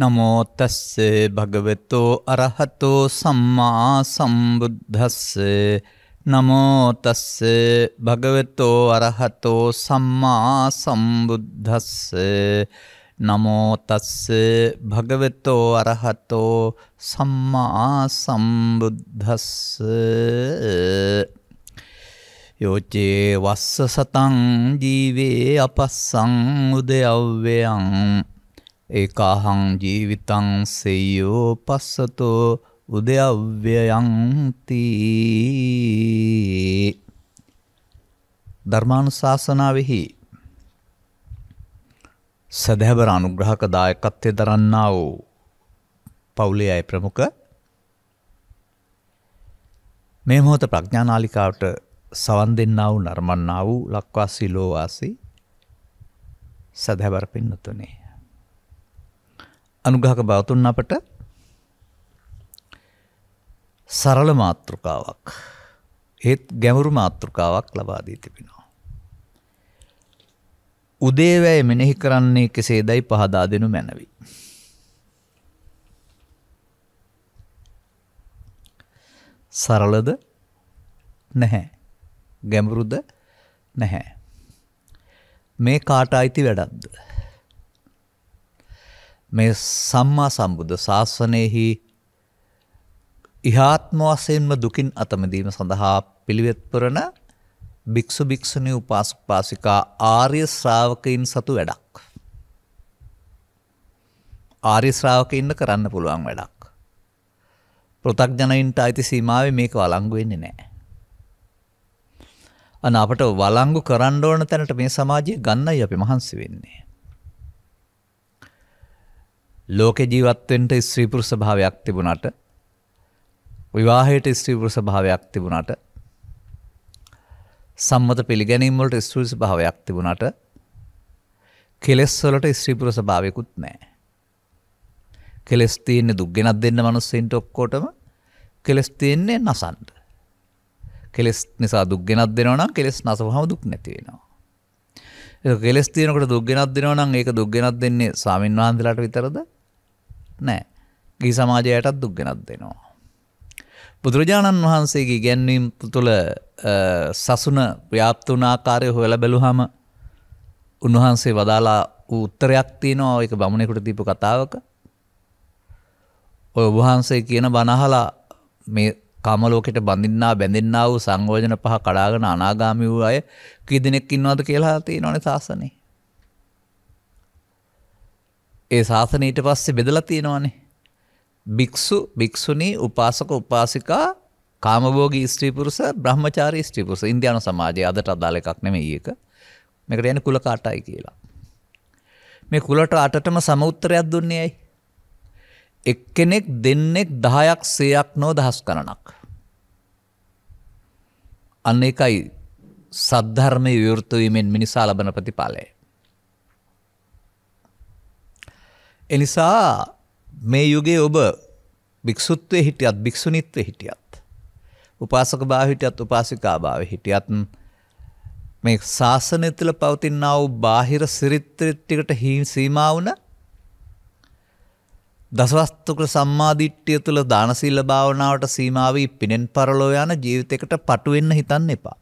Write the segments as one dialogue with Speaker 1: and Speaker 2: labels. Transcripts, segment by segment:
Speaker 1: නමෝ තස්ස භගවතෝ අරහතෝ සම්මා සම්බුද්දස්ස නමෝ තස්ස භගවතෝ අරහතෝ සම්මා සම්බුද්දස්ස නමෝ තස්ස භගවතෝ අරහතෝ සම්මා සම්බුද්දස්ස යෝචේ වස්ස සතං ජීවේ අපස්සං උදයව්වයං ඒකාහං ජීවිතං සෙය්‍යෝ පස්සතෝ උදයව්‍යයන්ති ධර්මානුශාසනාවෙහි සදහැබර අනුග්‍රහක දායකත්වය දරන්නා වූ පවුලේ අය ප්‍රමුඛ මේ මොහොත ප්‍රඥානාලිකාවට සවන් දෙන්නා වූ නර්මන්නා වූ ලක්වාසී ලෝවාසී සදහැබර පින්නතුනේ අනුගහක බවතුන් අපට සරල මාතෘකාවක් ඒත් ගැමුරු මාතෘකාවක් ලබා දී තිබෙනවා. උදේවැය මෙනෙහි කරන්නේ කෙසේදයි පහදා දෙනු මැනවි. සරලද නැහැ. ගැඹුරුද නැහැ. මේ කාට අයිති වැඩක්ද? මේ සම්මා සම්බුද්ධ ශාසනයෙහි ඉහාත්ම වශයෙන්ම දුකින් අතමිදීම සඳහා පිළිවෙත් පුරන භික්ෂු භික්ෂුණී උපාසක පාසිකා ආර්ය ශ්‍රාවකයන් සතු වැඩක්. ආර්ය ශ්‍රාවකයන්ට කරන්න පුළුවන් වැඩක්. පෘථග්ජනයින්ට අයිති සීමාවේ මේක වළංගු වෙන්නේ නැහැ. අන අපට වළංගු කරන්න ඕන තැනට මේ සමාජය ගන්නයි අපි මහන්සි වෙන්නේ. ලෝක ජීවත්වෙන්ට ස්ත්‍රීපුරුෂ භාවයක් තිබුණට විවාහයට ස්ත්‍රීපුරුෂ භාවයක් තිබුණට සම්මත පිළිගැනීමට ස්ත්‍රීස භාවයක් තිබුණට කෙලෙස්වලට ස්ත්‍රීපුරුෂ භාවයකුත් නෑ. කෙලෙස් තියන්නේ දුක්ගෙනත් දෙන්න මනුස්සෙන්ට ඔක්කෝටම කෙලෙස් තියෙන්නේ නසන්ට. කෙලෙස් නිසා දුක්ගෙනත් දෙනවනම් කෙලෙස් නසවහම දුක් නැතිවෙනවා. කෙලෙස් තියනකට දුක්ගෙනත් දෙනවනම් ඒක දුක්ගෙනත් දෙන්නේ ස්වාමින්වහන්සලාට විතරද නෑ. ගී සමාජයටත් දුක් ගෙනත් දෙනවා. බුදුරජාණන් වහන්සේගේ ගැන්වීම් තුළ සසුන ව්‍යාප්ත වනාකාරය හොල බැලුහම උන්වහන්සේ වදාලා උත්තරයක් තියෙනවා එක බමුණෙකුට දීපු කතාවක ඔය වහන්සේ කියන බනහලා මේ කාමලෝකෙට බඳින්නා බැඳෙන්න්නා වූ සංගෝජන පහ කඩාගෙන අනාගාමි වූ අය කී දෙනෙක් ඉන්නවද කියලා තියෙනවනේ ශාසනේ ඒ ශාසනීට පස්සේ බෙදලා තියෙනවානේ. භික්ෂු භික්ෂුණී උපාසක උපාසිකා කාමභෝගී ස්ත්‍රී පුරුෂ බ්‍රහ්මචාරී ස්ත්‍රී පුරුෂ ඉන්දියානු සමාජයේ අදට අදාළ එකක් නෙමෙයි ඒක. මේකට යන්නේ කුල කාටයි කියලා. මේ කුලට අටටම සම උත්තරයක් දුන්නේ ඇයි? එක්කෙනෙක් දෙන්නෙක් 10ක් 100ක් නෝ දහස් ගණනක්. අන්න ඒකයි සද්ධර්මයේ විවෘත වීමෙන් මිනිසා ලබන ප්‍රතිඵලය. එනිසා මේ යුගේ ඔබ භික්‍ෂුත්වය හිටියත් භික්‍ෂුනිත්වය හිටියත්. උපාසක භාවිටයත් උපාසිකා භාව හිටියත් මේ ශාසනය තුළ පවතින්නාව බාහිර සිරිත්‍රටිකට හීන් සීමාවන දසවස්තුකල සම්මාධිට්්‍යය තුළ දානසිල්ල භාවනාවට සීමාවී පිනෙන් පරලෝ යන ජීවිතකට පටුවෙන්න හිතන්න එපා.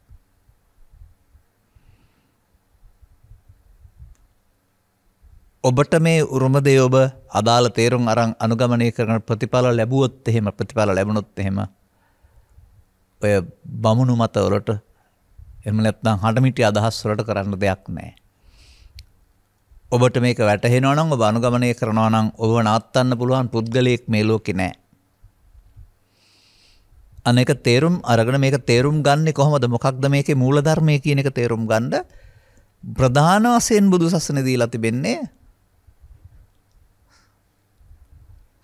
Speaker 1: ඔබට මේ උරුමදේ ඔබ අදාළ තේරුම් අරන් අනුගමනය කරන ප්‍රතිඵල ලැබුවොත් එහෙම ප්‍රතිඵල ලැබුණොත් එහෙම ඔය බමුණු මතවලට එම නැත්නම් හටමිටි අදහස් වලට කරන්න දෙයක් නැහැ. ඔබට මේක වැටහෙනවා නම් ඔබ අනුගමනය කරනවා නම් ඔබ නවත්තන්න පුළුවන් පුද්ගලයෙක් මේ ලෝකේ නැහැ. අනේක තේරුම් අරගෙන මේක තේරුම් ගන්නේ කොහොමද? මොකක්ද මේකේ මූලධර්මය කියන එක තේරුම් ගන්න ප්‍රධාන වශයෙන් බුදු සසුනේ දීලා තිබෙන්නේ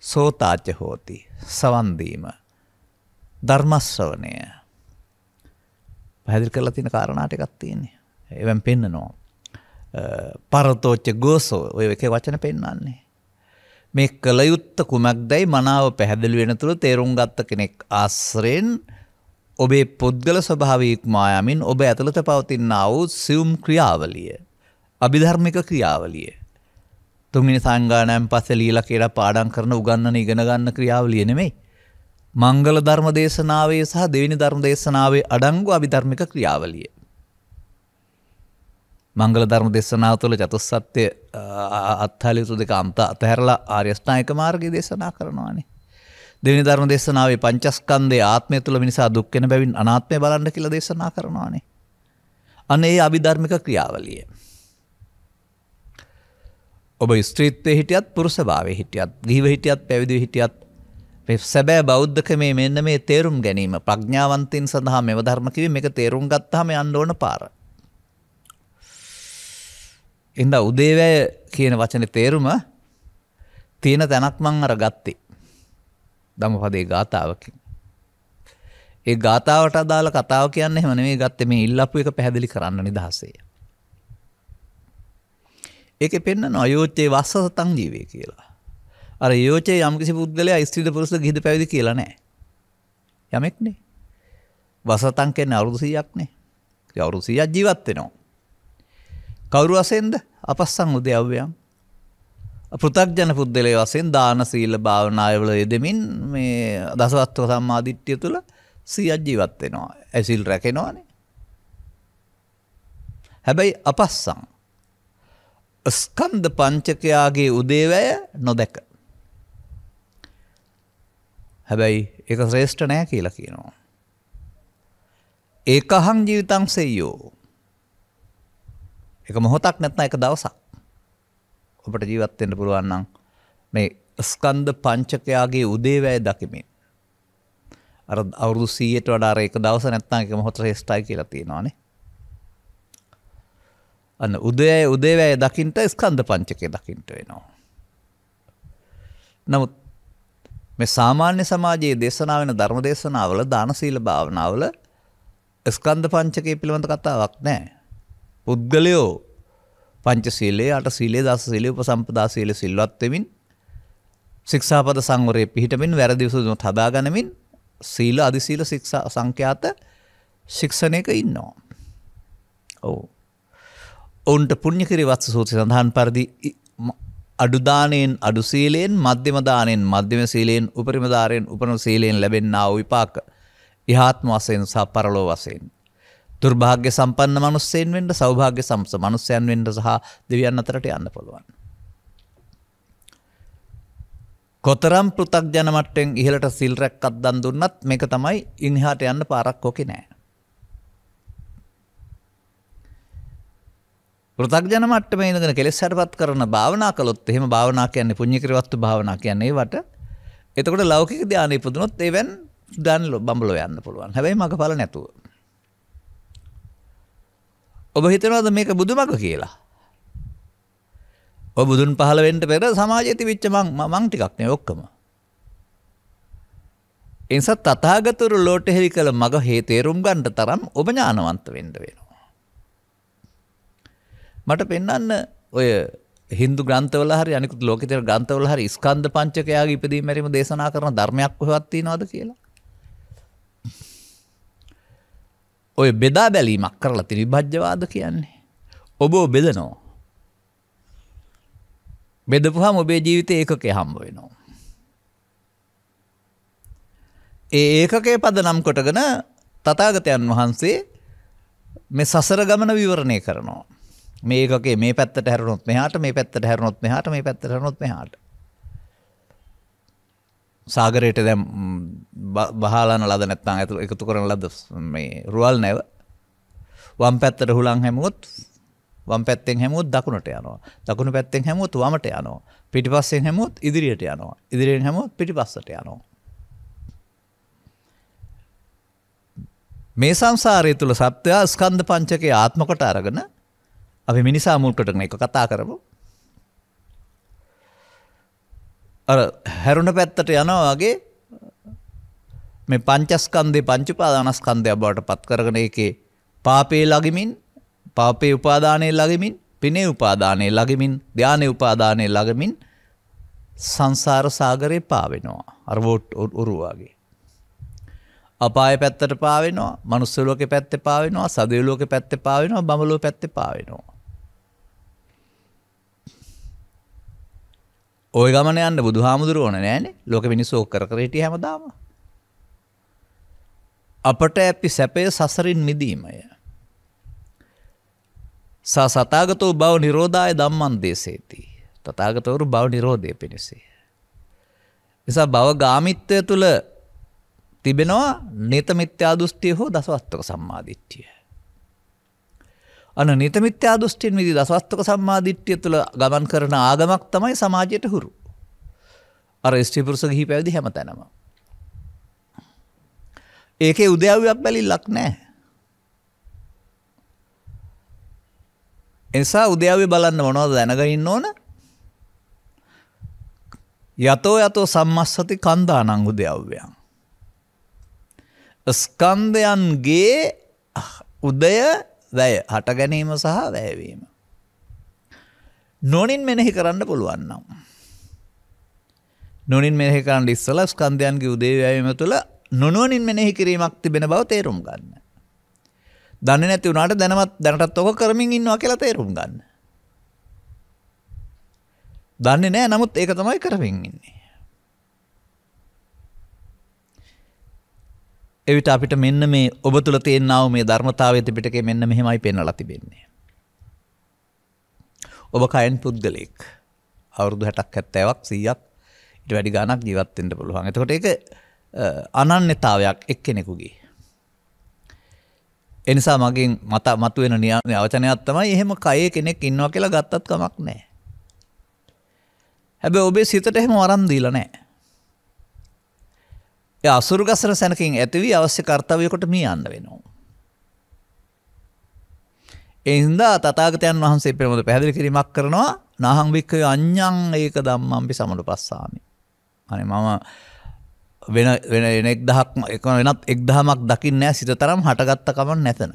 Speaker 1: සෝතාච හෝති සවන් දීම ධර්ම ශ්‍රවණය පැහැදිලි කරලා තියෙන කාරණා ටිකක් තියෙන්නේ එවෙන් පෙන්නනවා පරතෝච්ච ගෝසෝ ඔය එකේ වචන පෙන්වන්නේ මේ කලයුත්ත කුමක්දයි මනාව පැහැදිලි වෙනතුරු තේරුම් ගත්ත කෙනෙක් ආශ්‍රයෙන් ඔබේ පුද්ගල ස්වභාවීක් මායමින් ඔබ ඇතුළත පවතිනා වූ සියුම් ක්‍රියාවලිය අභිධර්මික ක්‍රියාවලිය තුන්ගනි සංගානෑම් පස්ස ලීලා කියලා පාඩන් කරන උගන්නන ඉගෙනගන්න ක්‍රියාවලිය නෙමෙයි. මංගල ධර්ම දේශනාවේ සහ දෙවිනි ධර්ම දේශනාවේ අඩංගු අභිධර්මික ක්‍රියාවලිය. මංගල ධර්ම දේශනාව තුළ චතුස්සත්‍යය අත්හලියුතු දෙක අම්ත අතහැරලා ආර්යෂ්ඨායක මාර්ගය දේශනා කරනවානේ. දෙවිනි ධර්ම දේශනාවේ පංචස්කන්දේ ආත්මය තුළ මිනිසා දුක්කෙන බැවින් අනාත්මය බලන්න කියල දේශනා කරනවානේ. අනේ අභිධර්මික ක්‍රියාවලිය. ඔබ ස්ත්‍රීත්වය හිටියත් පුරුසභාවේ හිටියත් ගීව හිටියත් පැවිදි හිටියත් සැබෑ බෞද්ධකමේ මෙන්න මේ තේරුම් ගැනීම ප්‍රඥාවන්තයන් සඳහා මෙව ධර්මකිව එක තේරුම් ගත්තාම යන්න ඕන පාර. එඳ උදේවැය කියන වචන තේරුම තියෙන තැනක් මං අර ගත්තේ. දමපදේ ගාථාවකින්. ඒ ගාථාවට අදාළ කතාව කියන්නේ හමන මේ ගත්ත මේ ඉල්ලපු එක පැහැදිලි කරන්න නිදහසේ. ඒකෙ පෙන්න්න අයෝච්චේ වස්ස සතන් ජීවේ කියලා. අර යෝචේ යම්කිසි පුද්ගලයා ස්ත්‍රීට පුරුස ගිහිද පැවිදි කියලා නෑ. යමෙක්නේ. වසතන් කෙන්නේ අවුරුසියක්නේ. අවුරුසියක් ජීවත් වෙනවා. කවුරු වශයෙන්ද? අපස්සන් උදයව්වයන්. පෘථග්ජන පුද්ගලයා වශයෙන් දාන සීල භාවනාවල යෙදෙමින් මේ දසවත්ව සම්මාදිට්ඨිය තුල සියක් ජීවත් වෙනවා. ඇසිල් රැකෙනවානේ. හැබැයි අපස්සන් ස්කන්ධ පංචකයාගේ උදේවැය නොදැක. හැබැයි එක ශ්‍රේෂ්ඨ නෑ කියලා කියනවා. ඒක අහං ජීවිතං සෙයෝ. එක මොහොතක් නැත්න එක දවසක්. ඔබට ජීවත්වෙන්ට පුළුවන්නම් මේ ස්කන්ධ පංචකයාගේ උදේවැය දකිමින්. අර අවුරුදු සීයට වඩාර එක දවස නැත්තන් එක මොහොත ශ්‍රේෂ්ඨයි කියලා තියෙනවානේ අන්න උදේ උදේවැය දකිින්ට ස්කන්ධ පංචකය දකිින්ට වෙනවා. නමුත් මේ සාමාන්‍ය සමාජයේ දේශනා වෙන ධර්ම දේශනාවල දානශීල භාවනාවල ස්කන්ධ පංචකය පිළිබඳ කතාවක් නෑ. පුද්ගලයෝ පංචශීලයේ අට සීලයේ දස සීලයේ උපසම්පදා සීලයේ සිල්වත් වෙමින් ශික්ෂාපද සංවරයේ පිහිටමින් වැරදි සුදුම හදා ගනිමින් සීල අධිසීල ශික්ෂා සංඛ්‍යාත ශික්ෂණයක ඉන්නවා. ඔව්. ඔවුන්ට පුුණ්්‍යකිරි වත්ස සූති සඳහන් පරදි අඩුදානයෙන් අඩුසීලයෙන් මධ්‍යමදානයෙන් මධ්‍යම සීලයෙන් උපරිමධාරයෙන් උපනු සීලයෙන් ලැබෙන්න්නාව විපාක ඉහාත්ම වසයෙන් සහ පරලෝ වසයෙන්. දුර්භාග්‍ය සම්පන්න මනුස්සයෙන් වෙන්ට සෞභාග්‍ය සම්ස මනුස්්‍යයන් වෙන්ට සහ දෙවියන් අතරට යන්න පුළුවන්. කොතරම් පෘතක් ජනමටෙන් ඉහලට සිල්රැක් අත්දන් දුන්නත් මේක තමයි ඉන්හාට යන්න පාරක් ෝකි නෑ. පෘථග්ජන මට්ටමේ ඉඳගෙන කෙලෙස් හැටපත් කරන භාවනා කළොත් එහෙම භාවනා කියන්නේ පුණ්‍ය ක්‍රියාවත්තු භාවනා කියන්නේ ඒවට එතකොට ලෞකික ධානය ඉපදුනොත් ඒවෙන් ධාන බඹලෝ යන්න පුළුවන්. හැබැයි මගඵල නැතුව. ඔබ හිතනවාද මේක බුදුමග කියලා? ඔය බුදුන් පහළ වෙන්න පෙර සමාජයේ තිබිච්ච මං මං ටිකක් නේ ඔක්කොම. එනිසා තථාගතවරු ලෝට හෙලි කළ මග හේ තේරුම් ගන්න තරම් ඔබ ඥානවන්ත වෙන්න වෙනවා. මට පෙන්න්න ඔය හිදු ග්‍රන්ථවල හරි අනිකුත් ලෝකතර ග්‍රන්ථවල හරි ස්කන්ධ පංචකයාගේ ඉපදී මැරීම දේශනා කරන ධර්මයක් කොහොත්ති නොද කියලා. ඔය බෙදා බැලීමක් කරලා තිරි භජ්්‍යවාද කියන්නේ. ඔබෝ බෙදනෝ. බෙදපුහම ඔබේ ජීවිතය ඒකකය හම්බ වෙනවා. ඒ ඒකකේ පද නම් කොටගෙන තතාගතයන් වහන්සේ මේ සසර ගමන විවරණය කරනවා. මේකගේ මේ පැත්තට හැරුණොත් මෙහාට මේ පැත්තට හැරුණොත් මෙහාට මේ පැත්තට හැරුණොත් මෙහාට සාගරයට දැන් බහලාන ලද නැත්නම් අතුල එකතු කරන ලද මේ රුවල් නැව වම් පැත්තට හුලං හැමුවොත් වම් පැත්තෙන් හැමුවොත් දකුණට යනවා දකුණු පැත්තෙන් හැමුවොත් වමට යනවා පිටිපස්සෙන් හැමුවොත් ඉදිරියට යනවා ඉදිරියෙන් හැමුවොත් පිටිපස්සට යනවා මේ සංසාරය තුල සත්‍යය ස්කන්ධ පංචකයේ ආත්ම කොට අරගෙන අපි මිනිසා මුල්කටන එක කතා කරපු හැරුණ පැත්තට යනවාගේ මේ පංචස්කන්දය පංචුපාදානස්කන්දය බවට පත්කරගන එකේ පාපේ ලගමින් පාපේ උපාදානය ලගමින් පිනේ උපාදානය ලගමින් ධ්‍යානය උපාදානය ලගමින් සංසාර සාගරය පාවෙනවා අර්වෝට් උරුවාගේ. අපාය පැත්තට පාවෙනවා මනුස්සලෝක පැත්තේ පාවෙනවා සදවලෝක පැත්තේ පාවෙනවා බමලෝ පැත්තේ පාවෙනවා. ඔය ගමන යන්න බුදු හාමුදුර ඕන නෑන ලොක මිනිස්සෝ කරට හැමදාම. අපට ඇති සැපය සසරින් මිදීමය. සසතාගතව බව නිරෝධය දම්මන් දේශේති. තතාගතවරු බව නිරෝධය පිණිසේ. නිසා බව ගාමිත්වය තුළ තිබෙනවා නේත මිත්‍යා දුෘෂ්ටිය හෝ දසවත්තක සම්මාධිච්චිය. අන නිතමිත්‍යා දෘෂ්ටින් මිදී දසවස්තක සම්මාදිට්ඨිය තුළ ගමන් කරන ආගමක් තමයි සමාජයට හුරු. අර ස්ත්‍රී පුරුෂ ගිහි පැවිදි හැමතැනම. ඒකේ උදෑව්වක් බැලිලක් නැහැ. එනිසා උදෑවේ බලන්න මොනවද දැනගෙන ඉන්න ඕන? යතෝ යතෝ සම්මස්සති කන්දානං උදෑව්වයන්. ස්කන්ධයන්ගේ උදය වැය හට ගැනීම සහ වැයවීම. නොනින් මෙනෙහි කරන්න පුළුවන් නම්. නොනින් මෙහි කරන්න ඉස්සල ස්කන්ධයන්ගේ උදේවැයීම තුළ නොනුවනින් මෙනෙහි කිරීමක් තිබෙන බව තේරුම් ගන්න. දන්න නැති වුණට දැනමත් දැනටත් ඔක කරමින් ඉන්නවා කියලා තේරුම් ගන්න. දන්නේ නෑ නමුත් ඒක තමයි කරමින් ඉන්නේ. එවිට අපිට මෙන්න මේ ඔබ තුළ තියෙන්නාව මේ ධර්මතාවය තිපිටකේ මෙන්න මෙහෙමයි පෙන්නලා තිබෙන්නේ. ඔබ කයන් පුද්ගලෙක් අවුරුදු හැටක් හැත්තෑවක් සීයක් ඉට වැඩි ගානක් ජීවත්තෙන්ට පුළුවන් එතකොට එක අනන්‍යතාවයක් එක් කෙනෙකුගේ. එනිසා මගින් මත මතුවෙන නියාමය අවචනයත්තමයි එහෙම කයේ කෙනෙක් ඉන්නවා කියලා ගත්තත් කමක් නෑ. හැබ ඔබේ සිතට එහෙම වරම් දීල නෑ. ඒ අසුරුගසර සැනකින් ඇතිවී අවශ්‍ය කර්තවයකොට මී අන්න වෙනවා. එහින්දා තතාගතයන් වහන්සේ පිළිබඳ පැහැදිලි කිරීමක් කරනවා නහං භික්කවේ අඤ්ඤං ඒක ධම්මම්පි සමනුපස්සාමි. අනේ මම වෙන වෙන එනෙක් දහක් එක වෙනත් එක් දහමක් දකින්නේ නැහැ සිත තරම් හටගත්ත කමක් නැතන.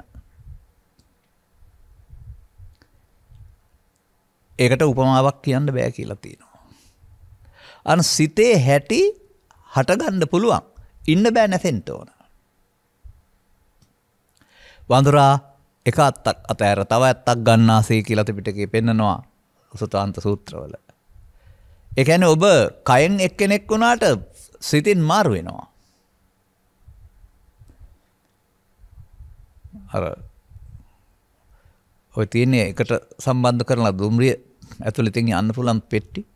Speaker 1: ඒකට උපමාවක් කියන්න බෑ කියලා තියෙනවා. අන සිතේ හැටි හටගන්න පුළුවන්. ඉන්න බෑ නැසෙන්න ඕන. වඳුරා එක අත්තක් අතඇර තව ඇත්තක් ගන්නාසේ කියලත පිටකේ පෙන්නනවා සුතාන්ත සූත්‍රවල. එකැන ඔබ කයෙන් එක්කෙනෙක් වුණාට සිතින් මාරුවෙනවා. අර ඔය තියන්නේ එකට සම්බන්ධ කරලා දුම්රිය ඇතුළි තින් යන්න පුළන් පෙට්ටි.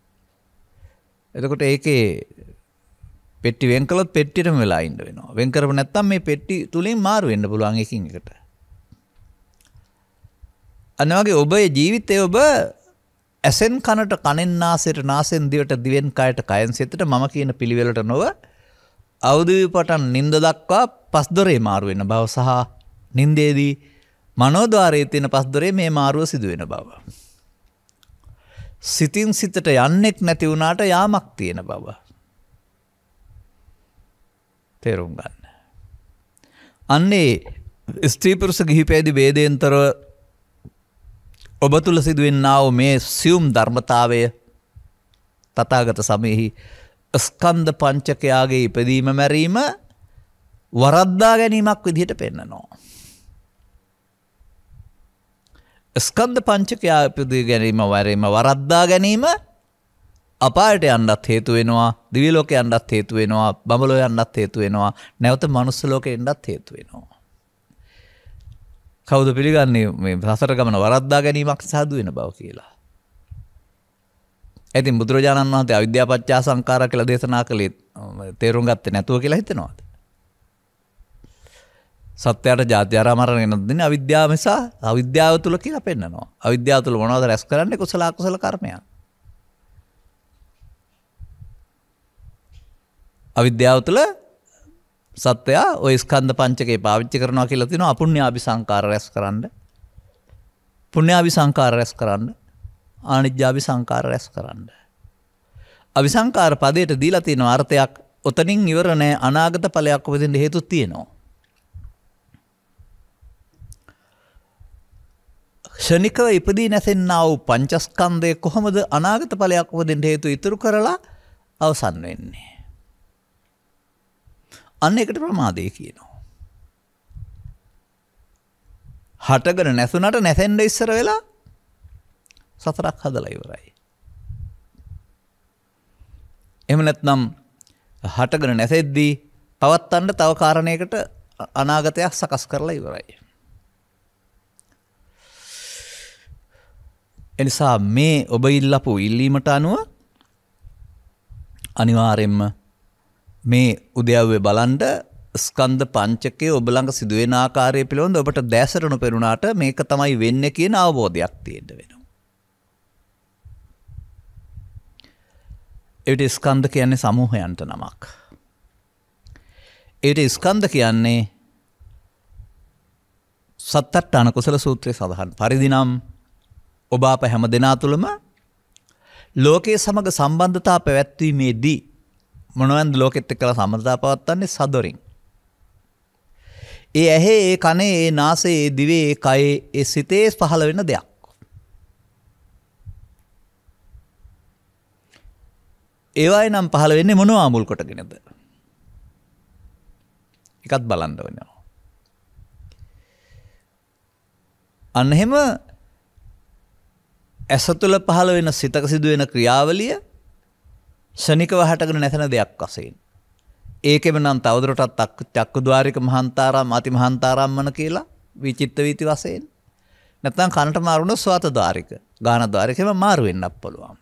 Speaker 1: එතකොට ඒකේ පෙට්ටි වෙන්කලොත් පෙට්ටිටම වෙලා ඉන්න වෙනවා. වෙන් කරපු නැත්තම් මේ පෙට්ටි තුලින් මාරු වෙන්න පුළුවන් එකින් එකට. අන්න වගේ ඔබේ ජීවිතය ඔබ ඇසෙන් කනට කනෙන් නාසයට නාසෙන් දිවට දිවෙන් කයට කයෙන් සිතට මම කියන පිළිවෙලට නොව අවදිවි පටන් නින්ද දක්වා පස්දොරේ මාරු වෙන බව සහ නින්දේදී මනෝද්වාරයේ තියෙන පස්දොරේ මේ මාරුව සිදු වෙන බව. සිතින් සිතට යන්නෙක් නැති වුණාට යාමක් තියෙන බව. තේරුම් ගන්න. අන්නේ ස්ත්‍රීපුරුස ගිහිපේදි බේදයන්තර ඔබ තුළ සිදුවෙන්නාව මේ සියුම් ධර්මතාවය තතාගත සමයෙහි ස්කන්ද පංචකයාගේ ඉපදීම මැරීම වරද්දා ගැනීමක් විදිහට පෙන්නනවා. ස්කන්ද පංචකයා ඉපදී ගැනීම වරීම වරද්දා ගැනීම අපායට යන්නත් හේතු වෙනවා දිවි ලෝකේ යන්නත් හේතු වෙනවා බඹලෝ යන්නත් හේතු වෙනවා නැවත මනුස්ස ලෝකේ එන්නත් හේතු වෙනවා කවුද පිළිගන්නේ මේ සසර ගමන වරද්දා ගැනීමක් සාදු වෙන බව කියලා ඇතින් බුදුරජාණන් වහන්සේ අවිද්‍යාපච්චා සංකාර කියලා දේශනා කළේ තේරුම් ගත්තේ නැතුව කියලා හිතනවාද සත්‍යයට ජාත්‍යරා මරණ ගෙන දෙන්නේ අවිද්‍යාව නිසා අවිද්‍යාව තුල කියලා පෙන්නනවා අවිද්‍යාව තුල මොනවද රැස් කරන්නේ කුසල අකුසල කර්මයක් අවිද්‍යාව තුළ සත්වයා ඔය ස්කන්ධ පංචකේ පාවිච්චි කරනවා කියලා තින අපුුණ්‍යාභි සංකාර රැස් කරන්න පුුණ්‍යාභි සංකාර රැස් කරන්න ආනිජ්‍යාභි සංකාර රැස් කරන්න. අවිසංකාර පදයට දීලා තියෙන අර්ථයක් ඔතනින් ඉවරණෑ අනාගත පලයක් වෙදිට හේතුත් තියෙනවා. ෂණිකව ඉපදී නැසෙන්න්නාව පංචස්කන්දය කොහොමද අනාගත පලයක් වදින්ට හේතු ඉතුරු කරලා අවසන් වෙන්නේ. අන්න එකට ප්‍රමාදය කියනවා. හටගෙන නැසුනට නැසෙන්ඩ ඉස්සර වෙලා සතරක් හදල ඉවරයි. එම නැත්නම් හටගෙන නැසෙද්දී තවත් අන්න තව කාරණයකට අනාගතයක් සකස් කරලා ඉවරයි. එනිසා මේ ඔබ ඉල්ලපු ඉල්ලීමට අනුව අනිවාරෙන්ම මේ උදයව්වේ බලන්ඩ ස්කන්ද පංචකය ඔබලඟ සිදුවෙන ආකාරය පිළිබඳ ඔබට දැසරනු පෙරුණාට මේක තමයි වෙන්න කියන අවබෝධයක් තියෙන්ට වෙන. එවිට ස්කන්ධ කියන්නේ සමූහයන්ට නමක්. එයට ස්කන්ධ කියන්නේ සත්තට්ට අනකුසල සූත්‍රය සඳහන් පරිදිනම් ඔබ අප හැම දෙනා තුළම ලෝකයේ සමඟ සම්බන්ධතා පැවැත්වීමේදී මොනවන්ද ලෝකෙත් එක්කලා සම්බන්ධතා පවත්වන්නේ සදොරින්. ඒ ඇහි ඒ කනේ ඒ නාසයේ ඒ දිවේ ඒ කයේ ඒ සිතේ පහළ වෙන දෙයක්. ඒවයි නම් පහළ වෙන්නේ මොන ආමුල් කොටගෙනද. එකත් බලන්න වෙනවා. අන්න එහෙම ඇස තුළ පහළ වෙන සිතක සිදුවෙන ක්‍රියාවලිය ෂණිකව හටගෙන නැතන දෙයක් වශයෙන්. ඒකෙම නම් තවදුරටත් චක්කුද්වාරික මහන්තාරාම අති මහන්තාරාම් වන කියලා විචිත්ත වීති වශයෙන්. නැත්නම් කනට මාරුණ ස්වාත ද්වාරික ගාන ද්වාරිකෙම මාරු වෙන්නත් පුළුවන්.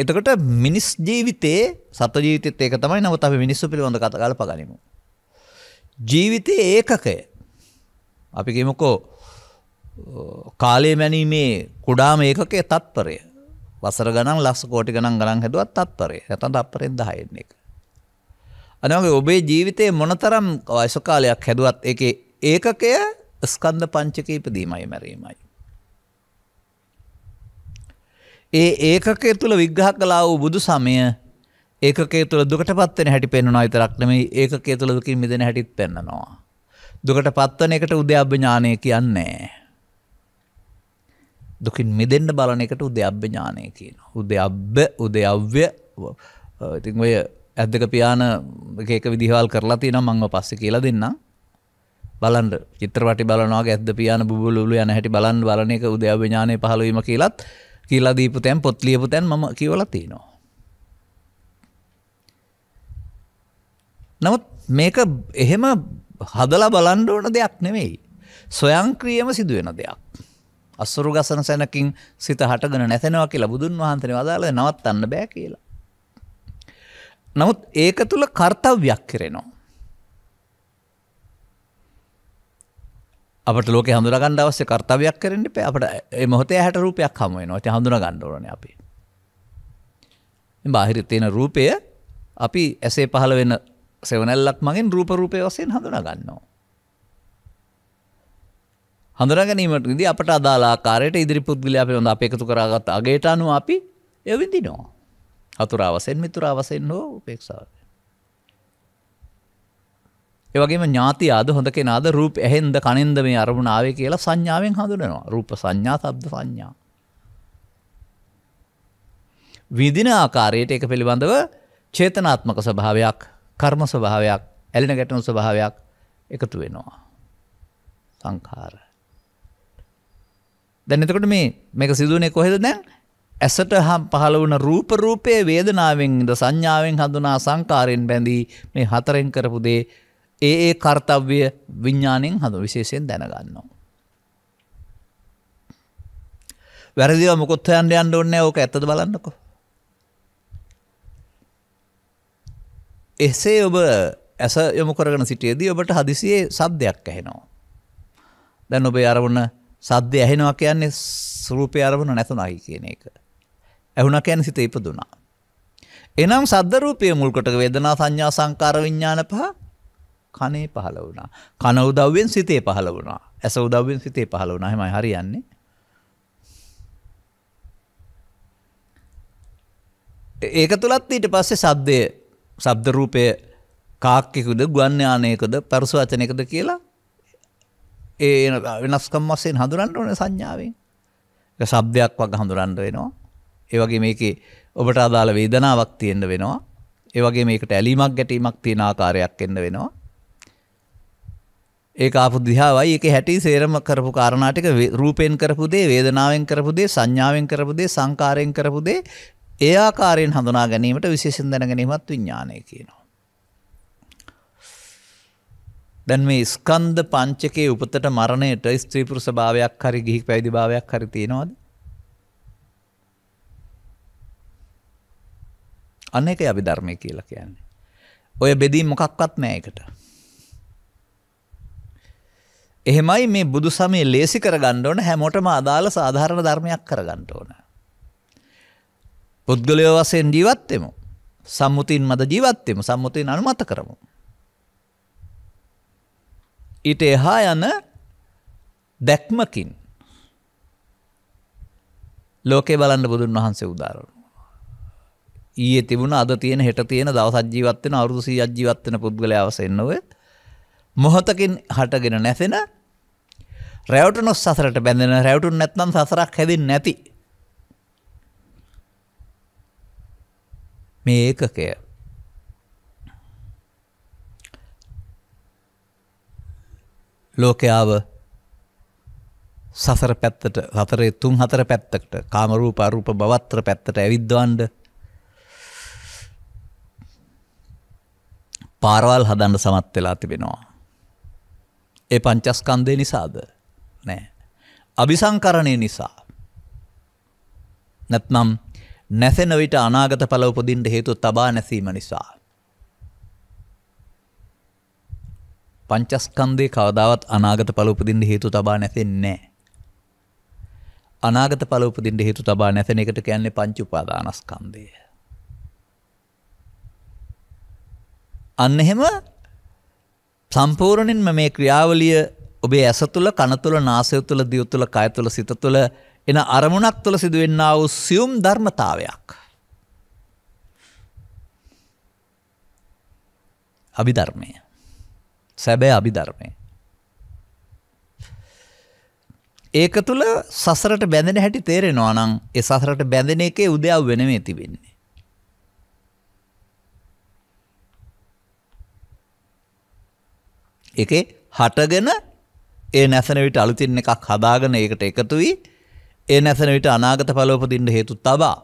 Speaker 1: එතකොට මිනිස් ජීවිතේ සත්ව ජීවිතෙත් ඒක තමයි නමුත් අපි මිනිස්සු පිළිබඳ කතා කරලා පගනිමු. ජීවිතයේ ඒකකය අපි කියමුකෝ කාලය මැනීමේ කුඩා මේකකේ තත්පරය වසර ගනම් ලස්ස කෝටි ගනම් ගනන් හැදුවත් තත්පරය ඇතන් අපරෙන් දහයෙන්නේ එක. අනවගේ ඔබේ ජීවිතයේ මොනතරම් වයසකාලයක් හැදුවත් එක ඒකකය ස්කන්ධ පංචක ඉපදීමයි මැරීමයි. ඒ ඒකකය තුළ විග්‍රහ කලා වූ බුදු සමය ඒකේ තුළ දුකට පත්වෙන හැටි පෙන්නවා විතරක්නම ඒකේ තුළ දුකින් මිදෙන හැටිත් පෙන්න්නනවා. දුකට පත්වන එකට උද්‍යභඥානය කියන්නේ. දුකින් මෙදෙන්න බලන එකට උදයබ්‍ය ඥානය කියන. උදයබ්බ උදයව්‍ය ඉතින් ඔය ඇද්දක පියාන එකක විදිහවල් කරලා තියෙන මංව පස්සෙ කියලා දෙන්න. බලන්ඩ චිත්‍රපටි බලනවාගේ ඇද පියාන බුලු යන හැටි බලන් බලන එක උදයව්‍ය ඥානය පහලවීම කියලත් කියලා දීපු තැන් පොත් ලියපු තැන් මම කියවල තියෙනවා. නමුත් මේක එහෙම හදලා බලන්ඩ ඕන දෙයක් නෙවෙයි. සොයංක්‍රියම සිදුවෙන දෙයක්. අසුරු ගසන සැනකින් සිත හටගෙන නැතෙනවා කියලා බුදුන් වහන්සේ වදාළේ නවත්තන්න බෑ කියලා. නමුත් ඒක තුල කාර්යයක් කරනවා. අපට ලෝකේ හඳුනා ගන්න අවශ්‍ය කාර්යයක් කරන්න ඉපේ අපිට මේ මොහොතේ හැට රූපයක් හම් වෙනවා. ඉතින් හඳුනා ගන්න ඕනේ අපි. මේ බාහිර තියෙන රූපය අපි ඇසේ පහළ වෙන සෙවණැල්ලක් මගින් රූප රූපේ වශයෙන් හඳුනා ගන්නවා. හඳරගැනීමටදී අපට අදාලාකාරයට ඉදිරි පුද්ගලයා පිළිබඳ අප එකතු කරගත් අගයට අනුව අපි එවිදිනවා. හතුරාවසෙන් මිතුරාවසෙන් හෝ උපේක්ෂාව. ඒ වගේම ඥාතියාද හොඳ කෙනාද රූප ඇහෙන්ද කනින්ද මේ අරමුණ ආවේ කියලා සංඥාවෙන් හඳුනනවා. රූප සංඥා, ශබ්ද සංඥා. විදින ආකාරයට ඒක පිළිබඳව චේතනාත්මක ස්වභාවයක්, කර්ම ස්වභාවයක්, ඇලෙන ගැටෙන ස්වභාවයක් එකතු වෙනවා. සංඛාරා දැන් එතකොට මේ මේක සිදුවනේ කොහෙද දැන් ඇසට හම් පහළ වුණ රූප රූපයේ වේදනාවෙන්ද සංඥාවෙන් හඳුනා සංකාරයෙන් බැඳී මේ හතරෙන් කරපු දේ ඒ ඒ කාර්තව්‍ය විඥාණයෙන් හඳු විශේෂයෙන් දැනගන්නවා. වැරදිව මොකොත් හොයන්න යන්න ඕනේ නැහැ. ඕක ඇත්තද බලන්නකෝ. එසේ ඔබ ඇස යොමු කරගෙන සිටියේදී ඔබට හදිසියේ ශබ්දයක් ඇහෙනවා. දැන් ඔබේ අරමුණ සද්දය ඇහෙනවා කියන්නේ ස්වරූපය අරමුණ නැතුණයි කියන එක. ඇහුණා කියන්නේ සිත ඉපදුනා. එනම් සද්ද රූපයේ මුල් කොට වේදනා සංඥා සංකාර විඥාන පහ කනේ පහළ වුණා. කන උදව්වෙන් සිතේ පහළ වුණා. ඇස උදව්වෙන් සිතේ පහළ වුණා. එහෙමයි හරියන්නේ. ඒක තුලත් ඊට පස්සේ සද්දය, ශබ්ද රූපය කාක්කෙකුද, ගුවන් යානයකද, පරස වචනයකද කියලා ඒ වෙනස්කම් වශයෙන් හඳුනන්න ඕනේ සංඥාවෙන්. ඒක શબ્දයක් වගේ හඳුනන්න වෙනවා. ඒ වගේ මේකේ ඔබට අදාළ වේදනාවක් තියෙන්න වෙනවා. ඒ වගේ මේකට ඇලීමක් ගැටීමක් තියෙන ආකාරයක් එන්න වෙනවා. ඒක ආපු දිහාවයි ඒකේ හැටි සේරම කරපු කාරණා ටික රූපෙන් කරපු දේ, වේදනාවෙන් කරපු දේ, සංඥාවෙන් කරපු දේ, සංකාරයෙන් කරපු දේ ඒ ආකාරයෙන් හඳුනා ගැනීමට විශේෂයෙන් දැන ගැනීමත් විඥානය කියනවා. දැන් මේ ස්කන්ධ පංචකයේ උපතට මරණයට ස්ත්‍රී පුරුෂ භාවයක් හරි ගිහි පැවිදි භාවයක් හරි තියෙනවද? අනේකයි අපි ධර්මය කියලා කියන්නේ. ඔය බෙදීම් මොකක්වත් නෑ ඒකට. එහෙමයි මේ බුදු සමය ලේසි කරගන්න ඕන හැමෝටම අදාළ සාධාරණ ධර්මයක් කරගන්න ඕන. පුද්ගලයෝ වශයෙන් ජීවත් වෙමු. සම්මුතින් මත ජීවත් වෙමු. සම්මුතින් අනුමත කරමු. ඊට එහා යන දැක්මකින් ලෝකේ බලන්න බුදුන් වහන්සේ උදාරණු. ඊයේ තිබුණ අද තියෙන හෙට තියෙන දවසක් ජීවත් වෙන අවුරුදු 100ක් ජීවත් වෙන පුද්ගලයා අවසෙන්න ඔය මොහතකින් හටගෙන නැසෙන රැවටුනොස් සසරට බැඳෙන රැවටුන් නැත්නම් සසරක් හැදෙන්නේ නැති මේ ඒකකය ලෝකයාව සසර පැත්තට සතරේ තුන් හතර පැත්තකට කාමරූප අරූප බවත්‍ර පැත්තට ඇවිද්වන්ඩ පාරවල් හදන්න සමත් වෙලා තිබෙනවා. ඒ පංචස්කන්දය නිසාද නෑ. අභිසංකරණය නිසා. නැත්නම් නැසෙන විට අනාගත පල උපදින්ට හේතු තබා නැසීම නිසා. පංචස්කන්ධේ කවදාවත් අනාගත ඵල උපදින්න හේතු තබා නැතෙන්නේ අනාගත ඵල උපදින්න හේතු තබා නැතෙන එකට කියන්නේ පංච උපාදානස්කන්ධය. අන්න එහෙම සම්පූර්ණයෙන්ම මේ ක්‍රියාවලිය ඔබේ ඇස තුළ කන තුළ නාසය තුළ දිය තුළ කය තුළ සිත තුළ එන අරමුණක් තුළ සිදුවෙන්නා වූ සියුම් ධර්මතාවයක්. අභිධර්මය. සැබෑ අභිධර්මය. ඒක තුළ සසරට බැඳෙන හැටි තේරෙනවා නම් ඒ සසරට බැඳෙන එකේ උදයව් වෙනමේ තිබෙන්නේ. ඒකේ හටගෙන ඒ නැසන විට අලුතින් එකක් හදාගෙන ඒකට එකතු වී ඒ නැසන විට අනාගත ඵල උපදින්න හේතු තබා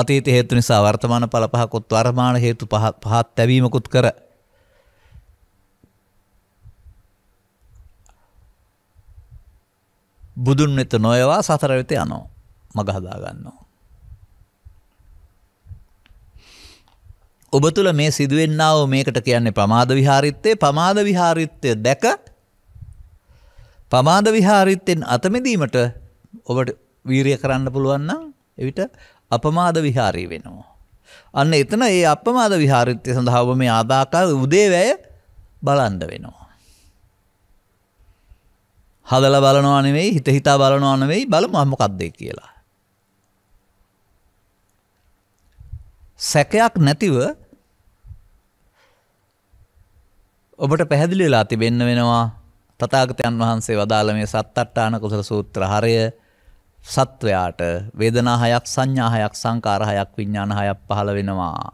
Speaker 1: අතීත හේතු නිසා වර්තමාන ඵල පහකුත් වර්තමාන හේතු පහත් තැවීමකුත් කර බුදුන් වෙත නොයවා සතර වෙත යනවා. මග හදා ගන්නවා. ඔබ තුළ මේ සිදුවෙන්නා වූ මේකට කියන්නේ පමාද විහාරිත්වය පමාද විහාරිත්වය දැක පමාද විහාරිත්වෙන් අතමෙදීමට ඔබට වීරිය කරන්න පුළුවන් නම් එවිට අපමාද විහාරී වෙනවා. අන්න එතන ඒ අපමාද විහාරිත්වය සඳහා ඔබ මේ ආදාකාර උදේවැය බලන්න වෙනවා. හදල බලනවා නෙවෙයි හිත හිතා බලනවා නෙවෙයි බලමු අහමොකක්දේ කියලා. සැකයක් නැතිව ඔබට පැහැදිලිලා තිබෙන්න වෙනවා තතාගතයන් වහන්සේ වදාළ මේ සත්තට්ටාන කුසල සූත්‍ර හරය සත්වයාට වේදනා හයක් සංඥා හයක් සංකාර හයක් විඥාන හයක් පහළ වෙනවා.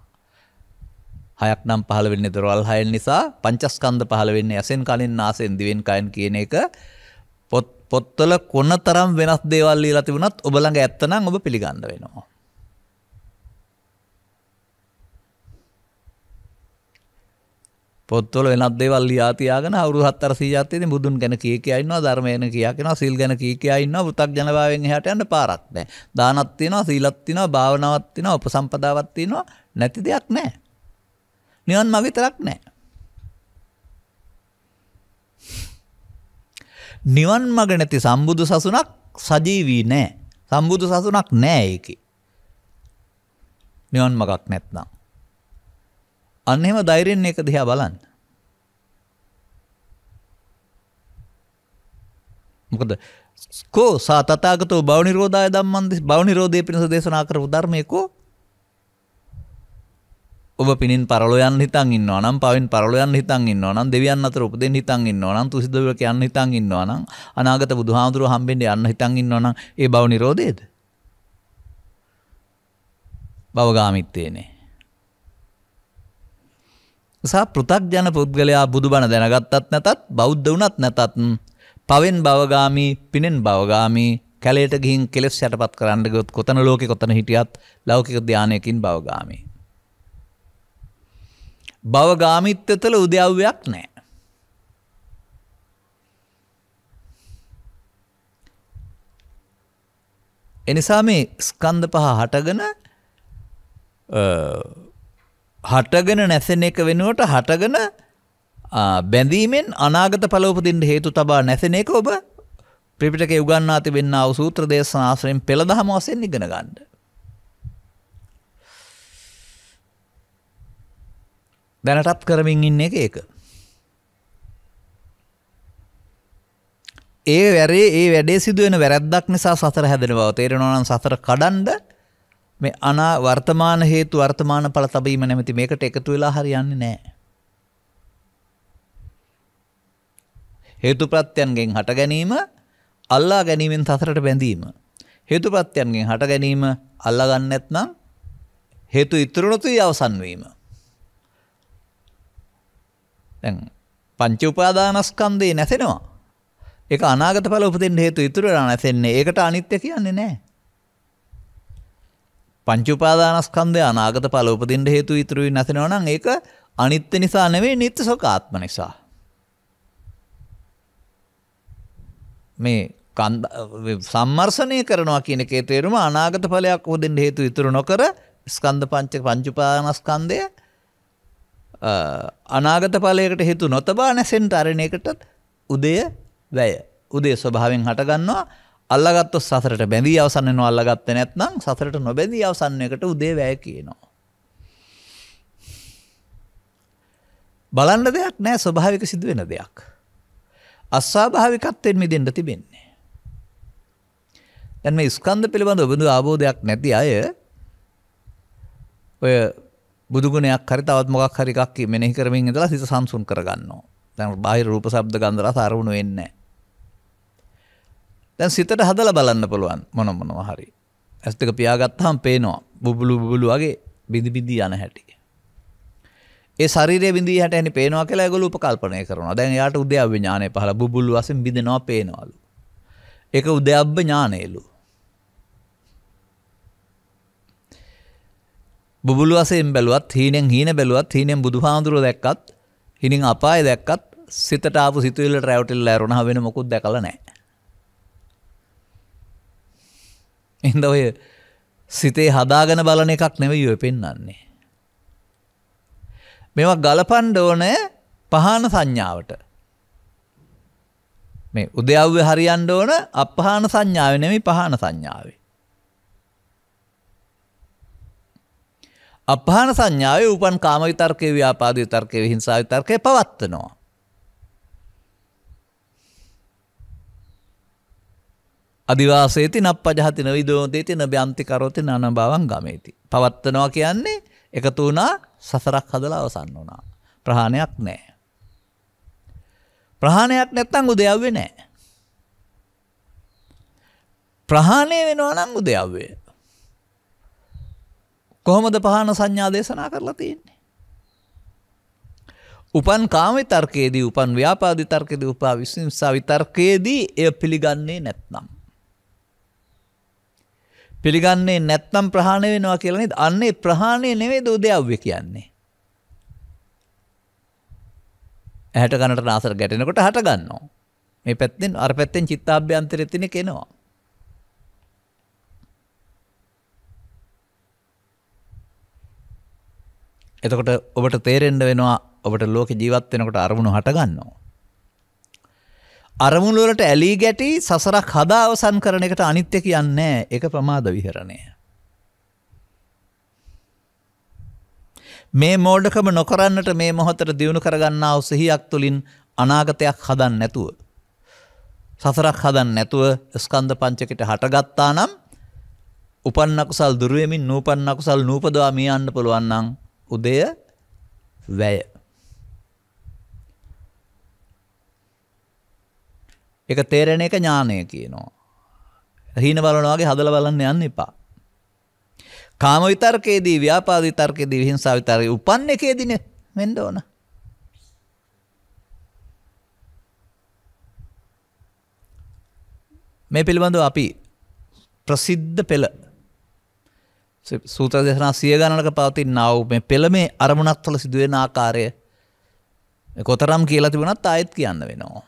Speaker 1: හයක් නම් පහළ වෙන්නේ දොරවල් හයෙන් නිසා පංචස්කන්ධ පහළ වෙන්නේ ඇසෙන් කනින් නාසෙන් දිවෙන් කයෙන් කියන එක පොත් පොත්තල කොනතරම් වෙනස් දේවල් ලියලා තිබුණත් ඔබ ළඟ ඇත්තනම් ඔබ පිළිගන්න වෙනවා. පොත්වල වෙනත් දේවල් ලියා තියාගෙන අවුරුදු 700ක් තියෙන බුදුන් ගැන කී කියා ඉන්නවා ධර්මය ගැන කී කියනවා සීල් ගැන කී කියා ඉන්නවා පෘථග්ජන භාවයෙන් එහාට යන්න පාරක් නැහැ. දානක් තියෙනවා සීලක් තියෙනවා භාවනාවක් තියෙනවා උපසම්පදාවක් තියෙනවා නැති දෙයක් නැහැ. නිවන් මාර්ගය තරක් නැහැ. නිවන් මග නැති සම්බුදු සසුනක් සජීවී නෑ සම්බුදු සසුනක් නෑ ඒකි. නිවන් මගක් නැත්නම්. අන්න එහෙම ධෛර්යෙන් එක දිහා බලන්න. මොකද කෝ සා තතාගතෝ බවනිරෝධය දම්මන්ද බවනිරෝධය පිණිස දේශනා කරපු ධර්මයකෝ ඔබ පිනින් පරලොයන් හිතන් ඉන්නවා නම් පවෙන් පරලොයන් හිතන් ඉන්නවා නම් දෙවියන් අතර උපදින්න හිතන් ඉන්නවා නම් තුසිදුවක යන්න හිතන් ඉන්නවා නම් අනාගත බුදුහාමුදුරුව හම්බෙන්න යන්න හිතන් ඉන්නවා නම් ඒ බව නිරෝධයේද බවගාමිත්තේනේ සා පෘථග්ජන පුද්ගලයා බුදුබණ දැනගත්තත් නැතත් බෞද්ධ වුණත් නැතත් පවෙන් බවගාමී පිනෙන් බවගාමී කැලේට ගිහින් කෙලෙස් යටපත් කරන්න ගොත් කොතන ලෝකෙ කොතන හිටියත් ලෞකික ධානයකින් බවගාමී භවගාමිත්‍ය තුළ උද්‍යව්‍යයක් නෑ. එනිසා මේ ස්කන්ධ පහ හටගෙන හටගෙන නැසෙන එක වෙනුවට හටගෙන බැඳීමෙන් අනාගත පලෝපතින්ට හේතු තබා නැසෙන එක ඔබ ප්‍රිපිටක උගන්නාති වෙන්න අවසූත්‍ර දේශනාශ්‍රයෙන් පෙළදහම වසෙන් ඉගෙන ගණ්ඩ. දැනටත් කරමින් ඉන්න එක ඒක. ඒ වැරේ ඒ වැඩේ සිදුවෙන වැරැද්දක් නිසා සතර හැදෙන බව තේරෙනවා නම් සතර කඩන්ඩ මේ අනා වර්තමාන හේතු වර්තමාන ඵල තබීම නැමැති මේකට එකතු වෙලා හරියන්නේ නැහැ. හේතුප්‍රත්‍යයන්ගෙන් හට ගැනීම අල්ලා ගැනීමෙන් සසරට බැඳීම. හේතුප්‍රත්‍යයන්ගෙන් හට ගැනීම අල්ලා ගන්න නැත්නම් හේතු ඉතුරු නොතුයි අවසන් වීම. දැන් පංච උපාදානස්කන්ධේ නැසෙනවා. ඒක අනාගත ඵල උපදින්න හේතු ඉතුරු වෙලා නැසෙන්නේ. ඒකට අනිත්‍ය කියන්නේ නැහැ. පංච උපාදානස්කන්ධය අනාගත ඵල උපදින්න හේතු ඉතුරු වෙන්නේ නැසෙනවා නම් ඒක අනිත්‍ය නිසා නෙවෙයි නිත්‍ය සෝකාත්ම නිසා. මේ සම්මර්ෂණය කරනවා කියන එකේ තේරුම අනාගත ඵලයක් උපදින්න හේතු ඉතුරු නොකර ස්කන්ධ පංච පංච උපාදානස්කන්ධය අනාගත ඵලයකට හේතු නොතබා නැසෙන් තරණයකටත් උදය වැය. උදේ ස්වභාවෙන් හටගන්නවා අල්ලගත්තොත් සසරට බැඳී අවසන් වෙනවා අල්ලගත්තේ නැත්නම් සසරට නොබැඳී අවසන් එකට උදේ වැය කියනවා. බලන්න දෙයක් නෑ ස්වභාවික සිදුවෙන දෙයක්. අස්වාභාවිකත්වයෙන් මිදෙන්න තිබෙන්නේ. දැන් මේ ස්කන්ධ පිළිබඳ ඔබඳු ආબોධයක් නැති අය ඔය බුදුගුණයක් හරි තවත් මොකක් හරි එකක් මෙනෙහි කරමින් ඉඳලා සිත සම්සුන් කරගන්නවා. දැන් බාහිර රූප ශබ්ද ගන්ධ රස අරමුණු වෙන්නේ දැන් සිතට හදලා බලන්න පුළුවන් මොන මොනවා හරි. ඇස් දෙක පියාගත්තාම පේනවා. බුබුලු බුබුලු වගේ බිඳි බිඳි යන හැටි. ඒ ශරීරය බිඳී හැට ඇනි පේනවා කියලා ඒගොල්ලෝ උපකල්පනය කරනවා. දැන් එයාට උද්‍යව ඥානය පහළ බුබුලු වශයෙන් බිඳෙනවා පේනවලු. ඒක උද්‍යව ඥානයලු. බුබුලු වසයෙන් බැලුවත් හීනෙන් හීන බැලුවත් හීනෙන් බුදු හාමුදුරුව දැක්කත් හිනින් අපාය දැක්කත් සිතට ආපු සිතුවිල්ල රැවටිල්ල ඇරුණා වෙන මොකුත් දැකලා නැහැ. එහෙනම් ඔය සිතේ හදාගෙන බලන එකක් නෙවෙයි ඔය පෙන්වන්නේ. මේවා ගලපන්න ඕනේ පහන සංඥාවට. මේ උදයව්‍ය හරියන්න ඕන අපහාන සංඥාව නෙමෙයි පහන සංඥාවේ. අපහන සංඥාවේ උපන් කාම විතර්කය ව්‍යාපාද විතර්කය හිංසා විතර්කය පවත්වනවා. අධිවාසේති නප්පජහති නවිදෝදේති නභ්‍යන්තිකරෝති නන බවන් ගමේති. පවත්වනවා කියන්නේ එකතු වුණා සසරක් හදලා අවසන්න වුණා. ප්‍රහාණයක් නෑ. ප්‍රහාණයක් නැත්තං උදයව්වේ නෑ. ප්‍රහාණය වෙනවා නං උදයව්වේ කොහොමද පහන සංඥා දේශනා කරලා තියෙන්නේ. උපන් කාමි තර්කයේදී උපන් ව්‍යාපාදි තර්කයේදී උපා විසින්සා විතර්කයේදී එය පිළිගන්නේ නැත්නම්. පිළිගන්නේ නැත්නම් ප්‍රහාණය වෙනවා කියලා නේද? අන්නේ ප්‍රහාණය නෙවෙයිද උදයව්‍ය කියන්නේ. ඇහැට කනට නාසට ගැටෙනකොට හට ගන්නවා. මේ පැත්තෙන් අර පැත්තෙන් චිත්තාභ්‍යන්තරය තියෙන කෙනවා. එතකොට ඔබට තේරෙන්ඩ වෙනවා ඔබට ලෝක ජීවත් වෙනකොට අරමුණු හටගන්නවා. අරමුණුවලට ඇලී ගැටි සසරක් හදා අවසන් කරන එකට අනිත්‍ය කියන්නේ එක ප්‍රමාද විහරණය. මේ මෝඩකම නොකරන්නට මේ මොහොතර දියුණු කරගන්නාව සිහියක් තුළින් අනාගතයක් හදන් නැතුව. සසරක් හදන් නැතුව ස්කන්ධ පංචකට හටගත්තා නම් උපන්න කුසල් දුරුවමින් නූපන්න කුසල් නූපදවා මියන්න පුළුවන්නම් උදය වැය. එක තේරෙන එක ඥානය කියනවා. හීන බලනවාගේ හදල බලන්න යන්න එපා. කාම විතර්කයේදී ව්‍යාපාද විතර්කයේදී හිංසා විතර්කයේ උපන් එකේදීනේ වෙන්න ඕන. මේ පිළිබඳව අපි ප්‍රසිද්ධ පෙළ සූත්‍ර දේශනා සිය ගණනක පවතින නව මේ පෙළමේ අරමුණක් තුළ සිදුවෙන ආකාරය කොතරම් කියලා තිබුණත් ආයෙත් කියන්න වෙනවා.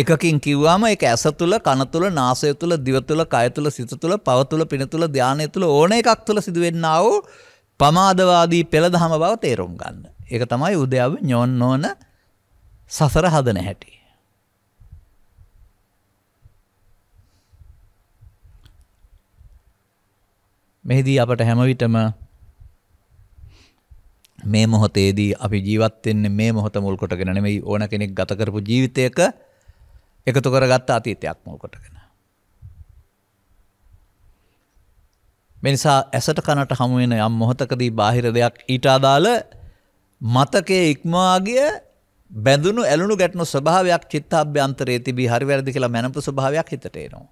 Speaker 1: එකකින් කිව්වාම ඒක ඇස තුළ කන තුළ නාසය තුළ දිව තුළ කය තුළ සිත තුළ පව තුළ පින තුළ ධානය තුළ ඕන එකක් තුළ සිදුවෙන්නා වූ පමාදවාදී පෙළ දහම බව තේරුම් ගන්න. ඒක තමයි උද්‍යාව ඥොන් ඕන සසර හදන හැටි. මෙහිදී අපට හැමවිටම මේ මොහොතේදී අපි ජීවත් වෙන්නේ මේ මොහොත මුල් කොටගෙන නෙමෙයි ඕන කෙනෙක් ගත කරපු ජීවිතයක එකතු කරගත්ත අතීතයක් මුල් කොටගෙන. මේ නිසා ඇසට කනට හමු වෙන යම් මොහතකදී බාහිර දෙයක් ඊට අදාළ මතකයේ ඉක්මවා ගිය බැඳුණු ඇලුණු ගැටුණු ස්වභාවයක් චිත්තාභ්‍යන්තරයේ තිබී හරි වැරදි කියලා මැනපු ස්වභාවයක් හිතට එනවා.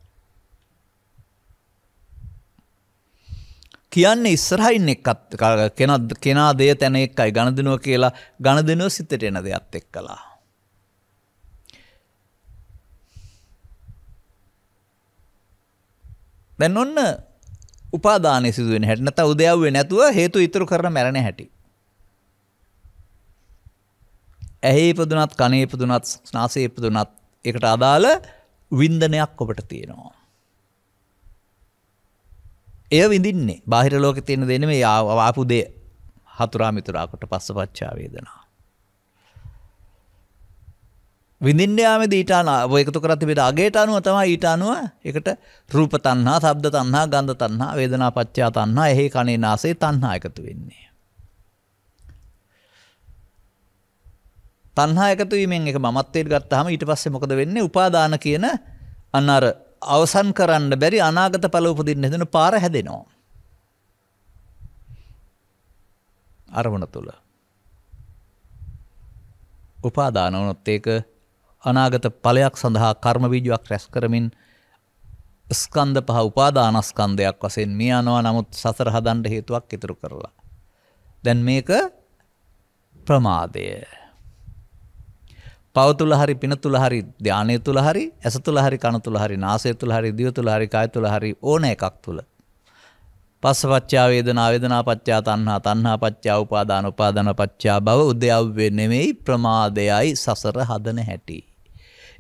Speaker 1: කියන්නේ ඉස්සරහින් එක්කත් කෙනත් කෙනා දෙය තැන එක්කයි ගණදනුව කියලා ගණදනුව සිතට එන දෙයක්ත් එක් කලා. දැන් ඔන්න උපාදානය සිදුවෙන හැට නැත උදයව්වේ නැතුව හේතු ඉතුරු කරන මැරණ හැටි. ඇහේ ඉපදුනත් කනේ ඉපදුනත් නාසයේ ඉපදුනත් ඒකට අදාළ වින්දනයක් ඔබට තියෙනවා. එය විඳින්නේ බාහිර ලෝකෙ තියෙන දෙන මේ ආපු දේ හතුරා මිතුරා කොට පස්ස පච්චා වේදනා. විඳින්න යාමේ ඊටාන ඔය එකතු කරලා තිබෙන අගේට අනුව තමයි ඊට අනුව ඒකට රූප තණ්හා, ශබ්ද තණ්හා, ගන්ධ තණ්හා, වේදනා පච්චා තණ්හා, එහි කනේ නාසයේ තණ්හා එකතු වෙන්නේ. තණ්හා එකතු වීමෙන් එක මමත්වයට ගත්තාම ඊට පස්සේ මොකද වෙන්නේ? උපාදාන කියන අන්න අර අවසන් කරන්න බැරි අනාගත පල උපදින්න හදන පාර හැදෙනවා. අරමුණ තුළ. උපාදානවනොත් ඒක අනාගත පලයක් සඳහා කර්මවීජුවක් රැස් කරමින් ස්කන්ධ පහ උපාදානස්කන්ධයක් වසයෙන් මේ අනවා නමුත් සසර හදන්ට හේතුවක් ඉතුරු කරලා. දැන් මේක ප්‍රමාදය. පව තුල හරි පින තුල හරි ධානය තුල හරි ඇස තුල හරි කන තුල හරි නාසය තුල හරි දිව තුල හරි කාය තුල හරි ඕන එකක් තුල පස්සපච්චා වේදනා වේදනා පච්චා තණ්හා තණ්හා පච්චා උපාදාන උපාදාන පච්චා භව උද්‍යව්වේ නෙමෙයි ප්‍රමාදයයි සසර හදන හැටි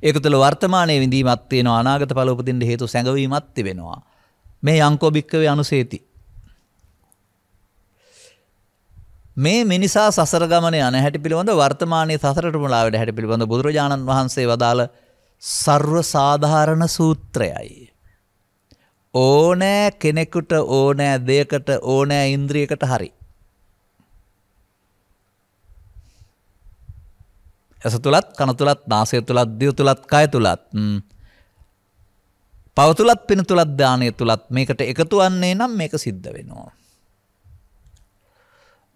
Speaker 1: ඒක තුල වර්තමානයේ විඳීමක් තියෙනවා අනාගත ඵල උපදින්න හේතු සැඟවීමක් තිබෙනවා මේ යංකෝ භික්කවේ අනුසේති මේ මිනිසා සසර ගමන යන හැටි පිළිබඳ වර්තමානයේ සසරට මුලාවට හැටි පිළිබඳ බුදුරජාණන් වහන්සේ වදාළ සර්ව සාධාරණ සූත්‍රයයි. ඕනෑ කෙනෙකුට ඕනෑ දෙයකට ඕනෑ ඉන්ද්‍රියකට හරි. ඇස තුළත් කන තුළත් නාසය තුළත් දිය තුළත් කය තුළත් පවතුලත් පින තුළත් දානය තුළත් මේකට එකතුවන්නේ නම් මේක සිද්ධ වෙනවා.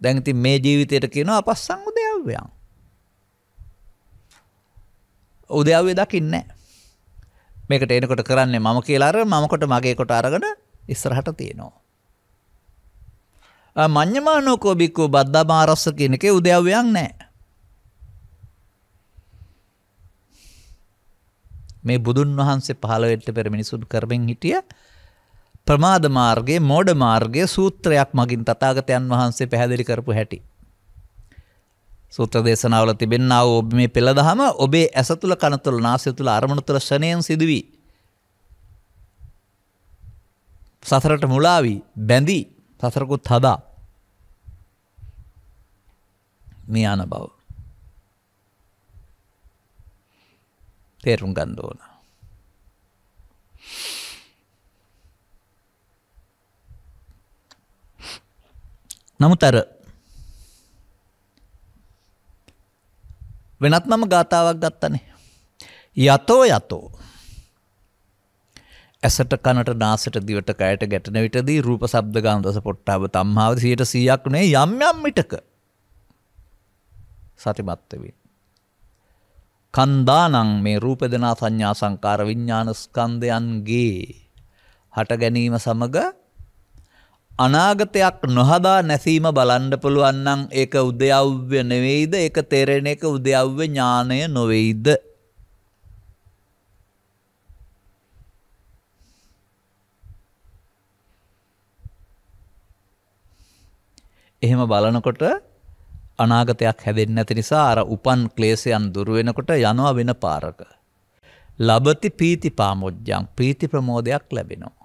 Speaker 1: දැන් ඉතින් මේ ජීවිතයට කියනවා අපස්සන් උදයව්වයන්. උදයව්වේ දකින්නේ මේකට එනකොට කරන්නේ මම කියලා අර මම කොට මගේ කොට අරගෙන ඉස්සරහට තියෙනවා. මඤ්ඤමානෝකෝ බික්කෝ බද්දාමාරස්ස කියන එකේ උදයව්වයන් නැහැ. මේ බුදුන් වහන්සේ පහළ වෙන්න පෙර මිනිසුන් කරමින් හිටිය ප්‍රමාද මාර්ගයේ මෝඩ මාර්ගයේ සූත්‍රයක් මගින් තථාගතයන් වහන්සේ පැහැදිලි කරපු හැටි. සූත්‍ර දේශනාවල තිබෙනා වූ මේ පෙළදහම ඔබේ ඇස තුල කන තුල නාසය තුල අරමුණු තුල ශණයෙන් සිදුවී සතරට මුලා වී බැඳී සතරකුත් හදා මේ අන බව තේරුම් ගන්න ඕනා. නමුත් අර වෙනත් මම ගාතාවක් ගත්තනේ. යතෝ යතෝ. ඇසට කනට නාසට දිවට කයට ගැටන විටදී රූප සබ්ද ගන්ධස පොට්ටාව තම්හාව 100%ක් නේ යම් යම් මිටක. සතිමත් වේ. කන්දානං මේ රූප දෙනා සංඥා සංකාර විඥාන ස්කන්ධයන්ගේ හට ගැනීම සමග අනාගතයක් නොහදා නැසීම බලන්ඩ පුළුවන්නම් ඒක උදයව්‍ය නෙවෙයිද එක තෙරෙන එක උදයව්‍ය ඥානය නොවෙයිද. එහෙම බලනකොට අනාගතයක් හැදෙන් නැති නිසා අර උපන් ක්ලේසයන් දුරුවෙනකොට යනවා වෙන පාරක. ලබති පීති පාමුද්‍යන් ප්‍රීති ප්‍රමෝදයක් ලැබෙනවා.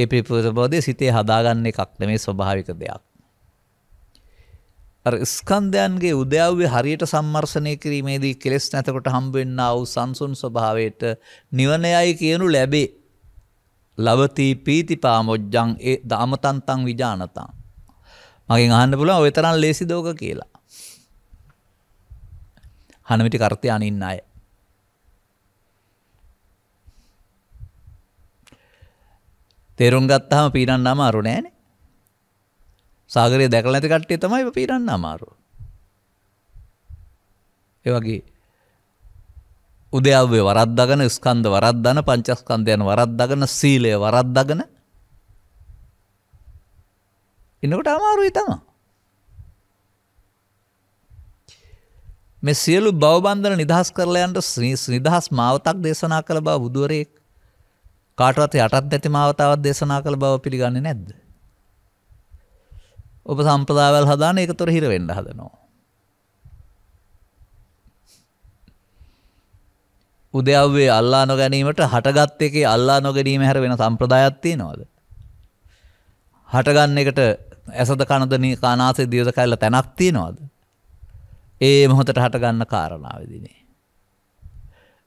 Speaker 1: ඒ ප්‍රිප්‍රබෝධය සිතේ හදාගන්න එකක් නෙමේ ස්වභාවික දෙයක්. අර ස්කන්ධයන්ගේ උදෑව්වේ හරියට සම්මර්ෂණය කිරීමේදී කෙලෙස් නැතකොට හම්බෙන්නා වූ සංසුන් ස්වභාවයට නිවනයයි කියනු ලැබේ. ලවතී පීති පාමොජ්ජං ඒ දාමතන්තං විජානතං. මගෙන් අහන්න පුළුවන් ඔය තරම් ලේසි දෝක කියලා. හනමිටි කර්තය අනින්න අය. තේරුම් ගත්තාම පීරන්න අමාරු නෑනේ. සාගරය දැකලා නැති කට්ටිය තමයි පීරන්න අමාරු. ඒ වගේ උදයව්වේ වරද්දගෙන ස්කන්ධ වරද්දන පංචස්කන්ධයන් වරද්දගෙන සීලය වරද්දගෙන ඉන්නකොට අමාරුයි තමයි. මේ සියලු බවබන්ධන නිදහස් කරලා යන්න නිදහස් මාවතක් දේශනා කළ බව බුදුරෙක් කාටවත් යටත් ඇති මාවතාවක් දේශනා කළ බව පිළිගන්නේ නැද්ද? ඔබ සම්ප්‍රදායවල් හදාන එක තොර හිර වෙන්න හදනවා. උදයව්වේ අල්ලා නොගැනීමට හටගත් එකේ අල්ලා නොගැනීම හැර වෙන සම්ප්‍රදායක් තියෙනවද? හටගන්න එකට ඇසද කනද කානාසේ දියද කැල්ල තැනක් තියෙනවද? ඒ මොහොතට හටගන්න කාරණාවේදීනේ.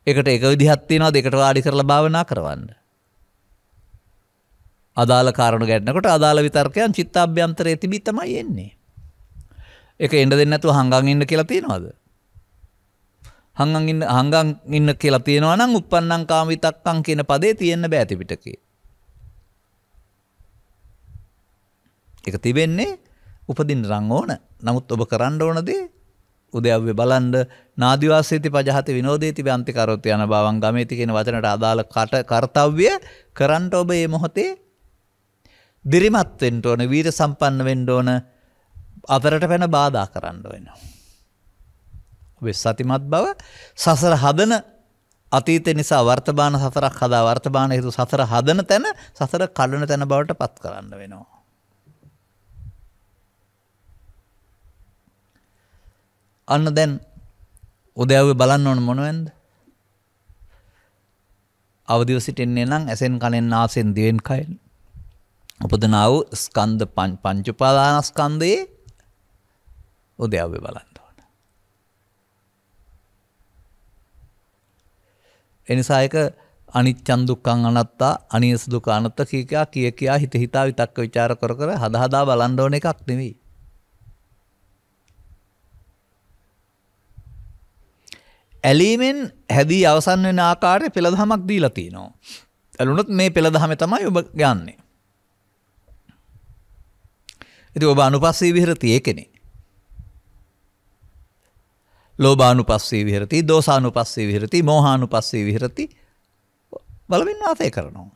Speaker 1: එකට එක විදිහක් තියෙනවා දෙකට වාඩි කරලා භාවනා කරවන්න. අදාළ කාරණු ගැටනකොට අදාළ විතර්කයන් චිත්තාභ්‍යන්තරය තිබිත්තමයි එන්නේ. එක එඩ දෙන්නතු හංගන් ඉන්න කියලා තියෙනවාද. හඟන් ඉන්න හංගන් ඉන්න කියලා තියෙනවා නම් උපන්නං කාමිතක්කං කියන පදේ තියෙන්න බෑතිපිටකේ. එක තිබෙන්නේ උපදින් රං ඕන නමුත් ඔබ කරන්න ඕනදේ උදයව්‍ය බලන්ඩ නාදවාසේති පජහත විනෝදේති ්‍යන්තිකරොත් යන බවන් ගමේති කියෙන වචනට අදාළ කට කර්තව්‍ය කරන්ට ඔබ ඒ මොහොතේ දිරිමත් වෙන්න ඕන වීර සම්පන්න වෙන්න ඕන අතරට පැන බාධා කරන්න වෙනවා. ඔබේ සතිමත් බව සසර හදන අතීත නිසා වර්තමාන සතරක් හදා වර්තමාන හේතු සතර හදන තැන සතර කඩන තැන බවට පත් කරන්න වෙනවා. අන්න දැන් උදෑවේ බලන්න ඕන මොනවෙන්ද? අවදිව සිටින්නේ නම් ඇසෙන් කනෙන් නාසෙන් දිවෙන් කයෙන් උපදනා වූ ස්කන්ධ පංචුපාදානස්කන්ධයේ උද්‍යාවය බලන්න ඕන. එනිසා ඒක අනිච්චන් දුක්ඛං අනත්තා අනියස දුක අනත්තා කිය කියා කිය කියා හිත හිතා විතක්ක ਵਿਚාර කර කර හදා හදා බලන්න ඕන එකක් නෙවෙයි. ඇලීමෙන් හැදී අවසන් වෙන ආකාරය පෙළ දහමක් දීලා තිනවා. ඇලුනොත් මේ පෙළ දහමේ තමයි ඔබ ගන්නේ. ඉති ඔබ අනුපස්සේ විහරතිය කෙනෙ. ලෝබානු පස්සේ විහරති දෝසානු පස්සේ විහරති මෝහානු පස්සේ විහරති බලවින් වාසය කරනවා.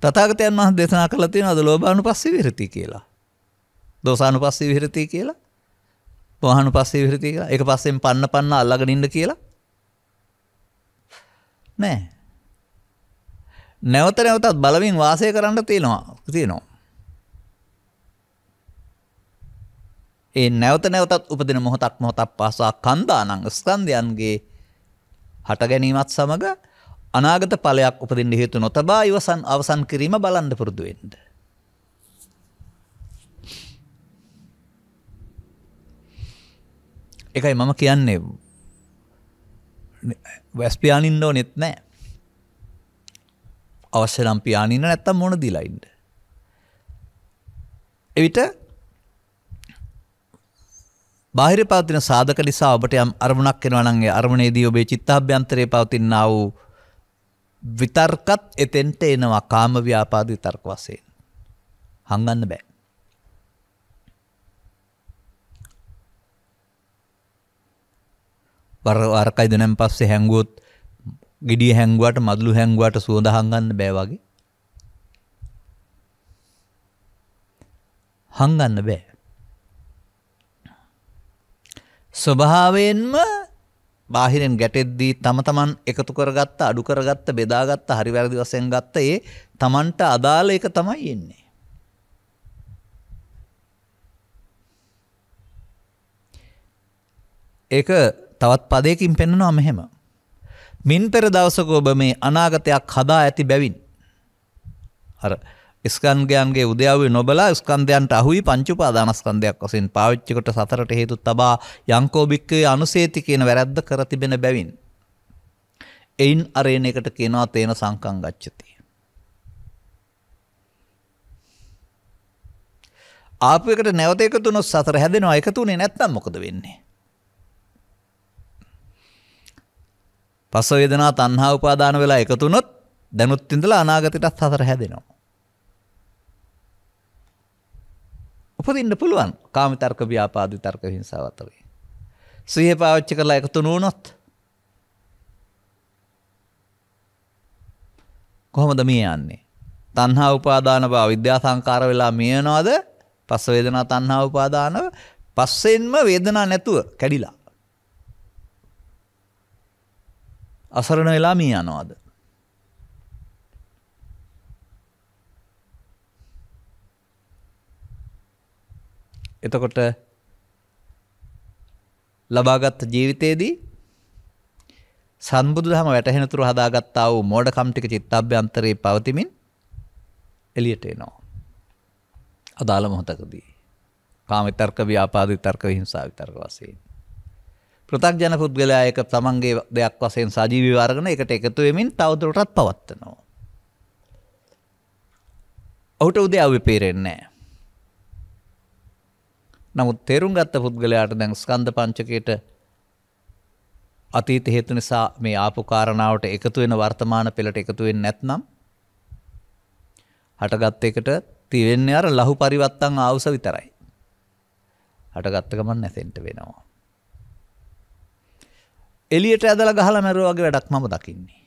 Speaker 1: තතාගතයන් වහ දෙසනා කළ තියෙන අද ලෝබානු පස්සේ විහරති කියලා. දෝසානු පස්සේ විහරති කියලා පොහනු පස්සේ විහරති කියලා එක පස්සෙන් පන්න පන්න අල්ලගෙන ඉන්න කියලා නෑ නැවත නැවතත් බලමින් වාසය කරන්න තියෙනවා තියෙනවා. ඒ නැවත නැවතත් උපදින මොහොතක් මොහොතක් පාසා කන්දානං ස්කන්ධයන්ගේ හට ගැනීමත් සමග අනාගත ඵලයක් උපදින්න හේතු නොතබා ඉවසන් අවසන් කිරීම බලන්න පුරුදු වෙන්න. එකයි මම කියන්නේ වැස්පියානින්න ඕනෙත් නැහැ. අවශ්‍ය නම් පියානින්න නැත්තම් මොන දීලා ඉන්න. එවිට බාහිර පවතින සාධක නිසා ඔබට යම් අරමුණක් එනවා නම් ඒ අරමුණේදී ඔබේ චිත්තාභ්‍යන්තරයේ පවතිනා වූ විතර්කත් එතෙන්ට එනවා කාම ව්‍යාපාද විතර්ක වශයෙන්. හංගන්න බෑ. වර වරකයිද නම් පස්සේ හැංගුවොත් ගෙඩිය හැංගුවට මදළු හැංගුවට සුවඳහංගන්න බෑවගේ හංගන්න බෑ. ස්වභාවයෙන්ම බාහිරෙන් ගැටෙද්දී තම තමන් එකතු කරගත්ත අඩු කරගත්ත බෙදාගත්ත හරි වැරදි වශයෙන් ගත්ත ඒ තමන්ට අදාළ එක තමයි එන්නේ. ඒක තවත් පදයකින් පෙන්නනවා මෙහෙම. මින් පෙර දවසක ඔබ මේ අනාගතයක් හදා ඇති බැවින්. අර ස්කන්ගයන්ගේ උදයාවේ නොබලා ස්කන්ධයන්ට අහුයි පංචුපාදානස්කන්ධයක් වසෙන් පාවිච්චිකොට සතරට හේතු තබා යංකෝභික්කේ අනුසේති කියන වැරැද්ද කර තිබෙන බැවින්. එයින් අරේන එකට කියනවා තේන සංකං ගච්චති. ආපු එකට නැවත එකතුනොත් සතර හැදෙනවා එකතුනේ නැත්තම් මොකද වෙන්නේ? පස්ස වේදනා තණ්හා උපාදාන වෙලා එකතු වුණොත් දැනුත් ඉඳලා අනාගතයටත් හතර හැදෙනවා. උපදින්න පුළුවන් කාම තර්ක ව්‍යාපාද විතර්ක හිංසාව අතරේ. සිහිය පාවිච්චි කරලා එකතු වුණොත් කොහොමද මේ යන්නේ? තණ්හා උපාදාන බව විද්‍යා සංකාර වෙලා මියනවද? පස්ස වේදනා තණ්හා උපාදානව පස්සෙන්ම වේදනා නැතුව කැඩිලා අසරණ වෙලා මිය යනවාද? එතකොට ලබාගත් ජීවිතයේදී සම්බුදුදහම වැටහෙන තුරු හදාගත්තා වූ මෝඩකම් ටික චිත්තඅභ්‍යන්තරේ පවතිමින් එළියට එනවා. අදාළ මොහොතකදී කාම විතර්ක ව්‍යාපාද විතර්ක හිංසා විතර්ක වශයෙන් ප්‍රතක්ජන පුද්ගලයා එක තමන්ගේ දෙයක් වසයෙන් සජීවි වර්ගන එකට එකතු වෙමින් තවදුරටත් පවත්වනවා. ඔහුට උදේ අවි පේරෙන්නේ. නමුත් තේරුම් ගත්ත පුද්ගලයාට දැන් ස්කන්ධ පංචකයට අතීත හේතු නිසා මේ ආපු කාරණාවට එකතු වෙන වර්තමාන පෙළට එකතු වෙන්නේ නැත්නම් හටගත් එකට තියෙන්නේ අර ලහු පරිවත්තන් ආවුස විතරයි. හටගත්ත ගමන් නැසෙන්න වෙනවා. එලියට ඇදලා ගහලා මැරුවා වගේ වැඩක් මම දකින්නේ.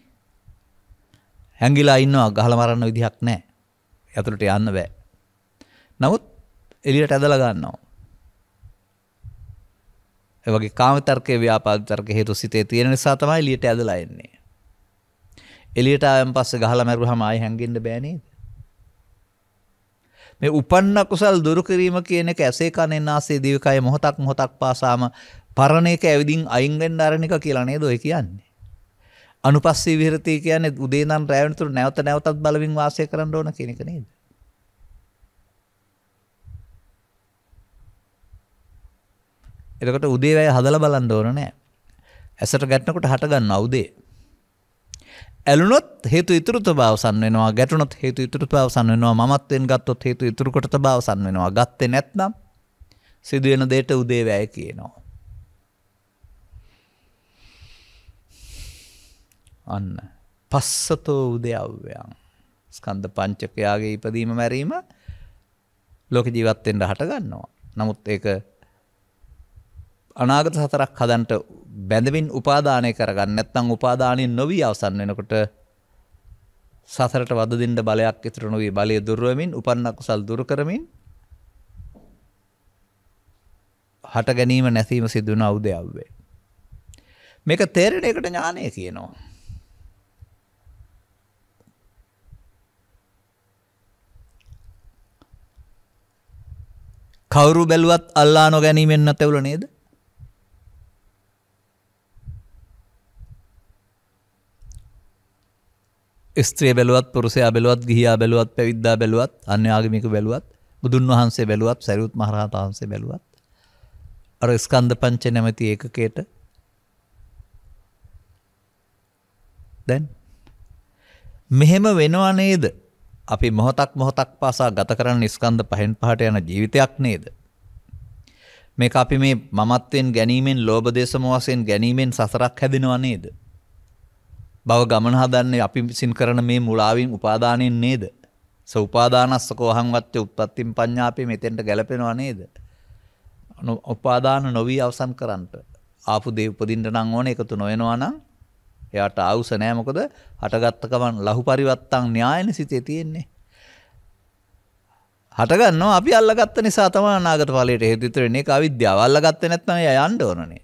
Speaker 1: හැංගිලා ඉන්නවා ගහලා මරන්න විදිහක් නැහැ. යතුරට යන්න බෑ. නමුත් එලියට ඇදලා ගන්නවා. ඒ වගේ කාම තර්කයේ ව්‍යාපාද තර්ක හේතු සිතේ තියෙන නිසා තමයි එලියට ඇදලා එන්නේ. එලියට ආවන් පස්සේ ගහලා මැරුවාම ආයි හැංගෙන්න බෑ නේද? මේ උපන්න කුසල් දුරු කිරීම කියන එක ඇසේ කනෙන් ආසේ දිවකය මොහොතක් මොහොතක් පාසාම පරණ එක ඇවිදින් අයින් වෙන්න අරණ එක කියලා නේද ඔය කියන්නේ. අනුපස්සී විහෙරති කියන්නේ උදේ නම් රැ වෙනතුරු නැවත නැවතත් බලමින් වාසය කරන්න ඕන කියන එක නේද? එතකොට උදේ වැය හදලා බලන්න ඕන නෑ. ඇසට ගැටනකොට හට ගන්නවා උදේ. ඇලුනොත් හේතු ඉතුරුත බවසන් වෙනවා ගැටුනොත් හේතු ඉතුරුත බවසන් වෙනවා මමත්වෙන් ගත්තොත් හේතු ඉතුරු කොට බවසන් වෙනවා ගත්තේ නැත්නම් සිදුවෙන දේට උදේ වැය කියනවා. අන්න පස්සතෝ උදයව්‍යයන් ස්කන්ධ පංචකයාගේ ඉපදීම මැරීම ලෝක ජීවත්තෙන්ට හටගන්නවා. නමුත් ඒක අනාගත සතරක් හදන්ට බැඳවින් උපාදානය කරගන්න නැත්තං උපාදානයෙන් නොවී අවසන් වෙනකොට සසරට වදදින්ට බලයක් ඉතුරු නොවී බලය දුර්ුවමින් උපන්නක් සල් දුර කරමින් හට ගැනීම නැසීම සිදුවන අවුදය අව්වේ. මේක තේරෙන එකට ඥානය කියනවා. කවුරු බැලුවත් අල්ලා නොගැනීමෙන් නැතවුල නේද? ස්ත්‍රිය බැලුවත් පුරුෂයා බැලුවත් ගිහියා බැලුවත් පැවිද්දා බැලුවත් අන්‍ය ආගමික බැලුවත් බුදුන් වහන්සේ බැලුවත් සරියුත් මහ රහතන් වහන්සේ බැලුවත් අර ස්කන්ධ පංචේ නැමැති ඒකකයට දැන් මෙහෙම වෙනව නේද අපි මොහොතක් මොහොතක් පාසා ගත කරන ස්කන්ධ පහෙන් පහට යන ජීවිතයක් නේද? මේක අපි මේ මමත්වෙන් ගැනීමෙන් ලෝභ දේශ මොහසෙන් ගැනීමෙන් සසරක් හැදෙනව නේද? භව ගමන හදන්නේ අපි විසින් කරන මේ මුලාවින් උපාදානෙන් නේද? ස උපාදානස්සකෝ අහංවත්ත්‍ය උත්පත්තිම් පඤ්ඤාපේ මෙතෙන්ට ගැලපෙනව නේද? උපාදාන නොවි අවසන් කරන්නට ආපු දේ උපදින්න නම් ඕනේ එකතු නොවෙනවා නම් එයාට අවුස නෑ මොකද හටගත්තකමන් ලහු පරිවත්තන් න්‍යායන සිතේ තියෙන්නේ. හටගන්න අපි අල්ලගත්ත නිසා තම නාගට පලට හෙදිතරන්නේ අවිද්‍යාව අල්ලගත්ත නැත්න යන්ඩ ඕනේ.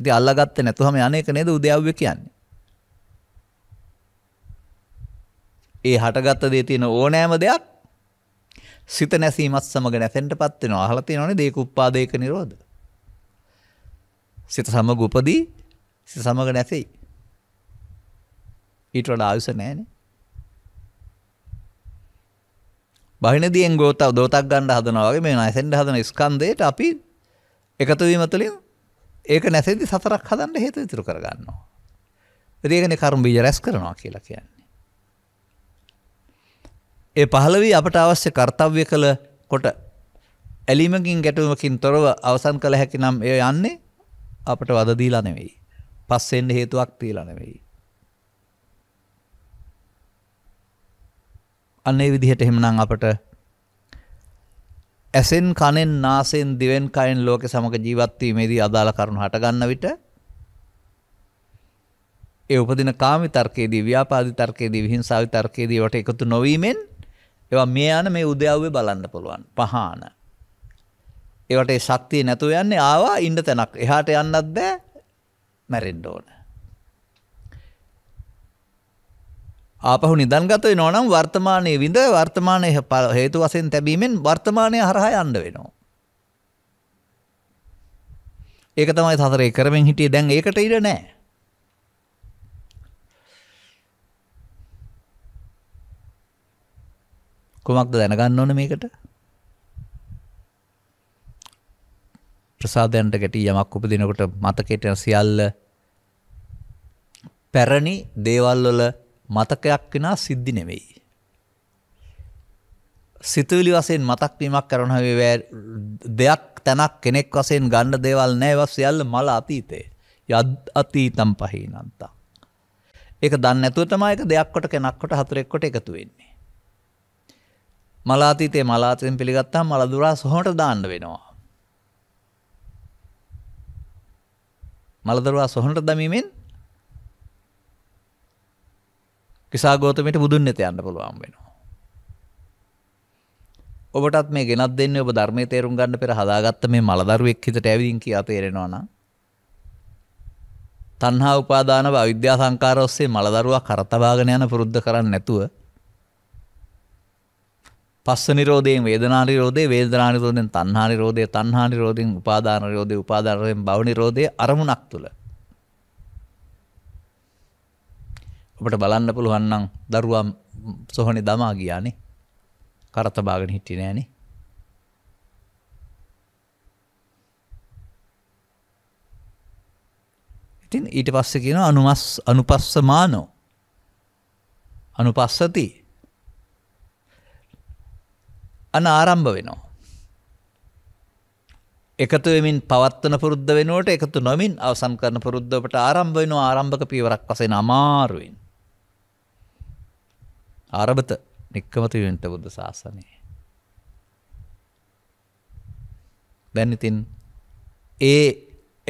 Speaker 1: ඉති අල්ලගත්ත නැතුහම යනක නේද උදයව්ව කියන්නේ. ඒ හටගත්ත දේ තියෙන ඕනෑම දෙයක් සිත නැසීමත් සමග නැතැන්ට පත්වෙන අහලති නොන දේක උපාදයක නිරෝධ. සිත සමග උපදී සිත සමග නැසෙයි. ඊට වඩා ආයුෂ නැහැනේ. බහිනදීෙන් ගෝතව දෝතක් ගන්න හදනවා වගේ මේ නැසෙන්න හදන ස්කන්ධයට අපි එකතු වීම තුළින් ඒක නැසෙද්දි සතරක් හදන්න හේතු ඉතුරු කරගන්නවා. ඒකනේ කර්ම බීජ රැස් කරනවා කියලා කියන්නේ. ඒ 15 අපට අවශ්‍ය කාර්යය කළ කොට ඇලීමකින් ගැටුමකින් තොරව අවසන් කළ හැකි නම් එය යන්නේ අපට වද දීලා නෙවෙයි. පස්සෙන් හේතුවක් තියලා නෙවෙයි. අන්නේ විදිහට එහෙමනම් අපට ඇසෙන් කනෙන් නාසයෙන් දිවෙන් කයෙන් ලෝකේ සමග ජීවත් වීමේදී අදාළ කරුණු හටගන්න විට ඒ උපදින කාමී තර්කයේදී ව්‍යාපාදි තර්කයේදී විහිංසාවි තර්කයේදී වට එකතු නොවීමෙන් ඒවා මේ යන මේ උදයව්වේ බලන්න පුළුවන් පහාන ඒවට ඒ ශක්තිය නැතුව යන්නේ ආවා ඉන්න තැනක් එහාට යන්නත් බෑ මැරෙන්න ඕන ආපහු නිදන්ගත වෙනවා නම් වර්තමානයේ විඳ වර්තමානයේ හේතු වශයෙන් තැබීමෙන් වර්තමානය හරහා යන්න වෙනවා. ඒක තමයි සතරේ කරමින් හිටියේ දැන් ඒකට ඉඩ නැහැ. කොමක්ද දැනගන්න ඕන මේකට? ප්‍රසාදයන්ට ගැටි යමක් උපදිනකොට මතකයට සියල්ල පැරණි දේවල් වල මතකයක් කෙනා සිද්ධි නෙවෙයි. සිතුවිලි වසයෙන් මතක්වීමක් කරනවේ දෙයක් තැනක් කෙනෙක් වසයෙන් ගණ්ඩ දේවල් නෑවස් යල්ල මල අතීතේ යද අතීතම් පහහි නන්තා. ඒක දන්න ඇතුවතම එක දෙයක්කොට කෙනක්කොට හතුරෙක්කොට එකතු වෙන්නේ. මලාතීතේ මලාතයෙන් පිළිගත්තා මලදුරා සොහොට දාන්න වෙනවා. මලදරවා සොහොට දමීමෙන් කිසාගෝතමයට බුදුන් වෙත යන්න පුළුවන් වෙනවා. ඔබටත් මේ ගෙනත් දෙන්නේ ඔබ ධර්මයේ තේරුම් ගන්න පෙර හදාගත්ත මේ මලදරුවෙක් හිතට ඇවිදින් කියා තේරෙනවා නම් තණ්හා උපාදාන අවිද්‍යා සංකාර ඔස්සේ මලදරුවා කරතබාගෙන යන පුරුද්ද කරන්නේ නැතුව පස්ස නිරෝධයෙන් වේදනා නිරෝධේ වේදනා නිරෝධයෙන් තණ්හා නිරෝධේ තණ්හා නිරෝධයෙන් උපාදාන නිරෝධේ උපාදාන නිරෝධයෙන් භව නිරෝධේ අරමුණක් තුල ඔබට බලන්න පුළුවන්නම් දරුවම් සොහනේ දමා ගියානේ කරත බාගෙන හිටියේ නෑනේ ඉතින් ඊට පස්සේ කියන අනුමස් අනුපස්ස මානෝ අනුපස්සති අන ආරම්භ වෙනවා එකතු වෙමින් පවත්වන පුරුද්ධ වෙනුවට එකතු නොමින් අවසන් කරන පුරුද්ධ ඔබට ආරම්භ වෙනවා ආරම්භක පියවරක් වශයෙන් අමාරුවෙන් ආරභත නික්කමතිවෙන්ට බුද්ධ ශාසනය. දැනිතින් ඒ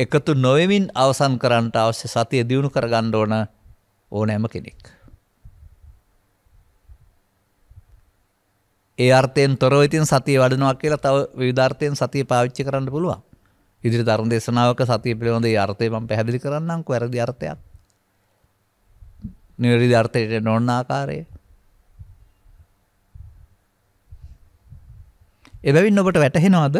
Speaker 1: එකතු නොවමින් අවසන් කරන්නට අවශ්‍ය සතිය දියුණු කර ගණ්ඩෝන ඕනෑම කෙනෙක්. ඒ අර්ථයෙන් තොරව ඉතින් සතිය වඩනවා කියලා තව විධාර්ථයෙන් සතිය පාවිච්චි කරන්න පුළුවන් ඉදිරි ධර්ම දේශනාවක සතිය පිළිබඳ අර්ථය මම පැහැදිලි කරන්නම් වැරදි අර්ථයක් නිවැරදි අර්ථයට නොන්න ආකාරයේ එබැවින් ඔබට වැටහෙනවාද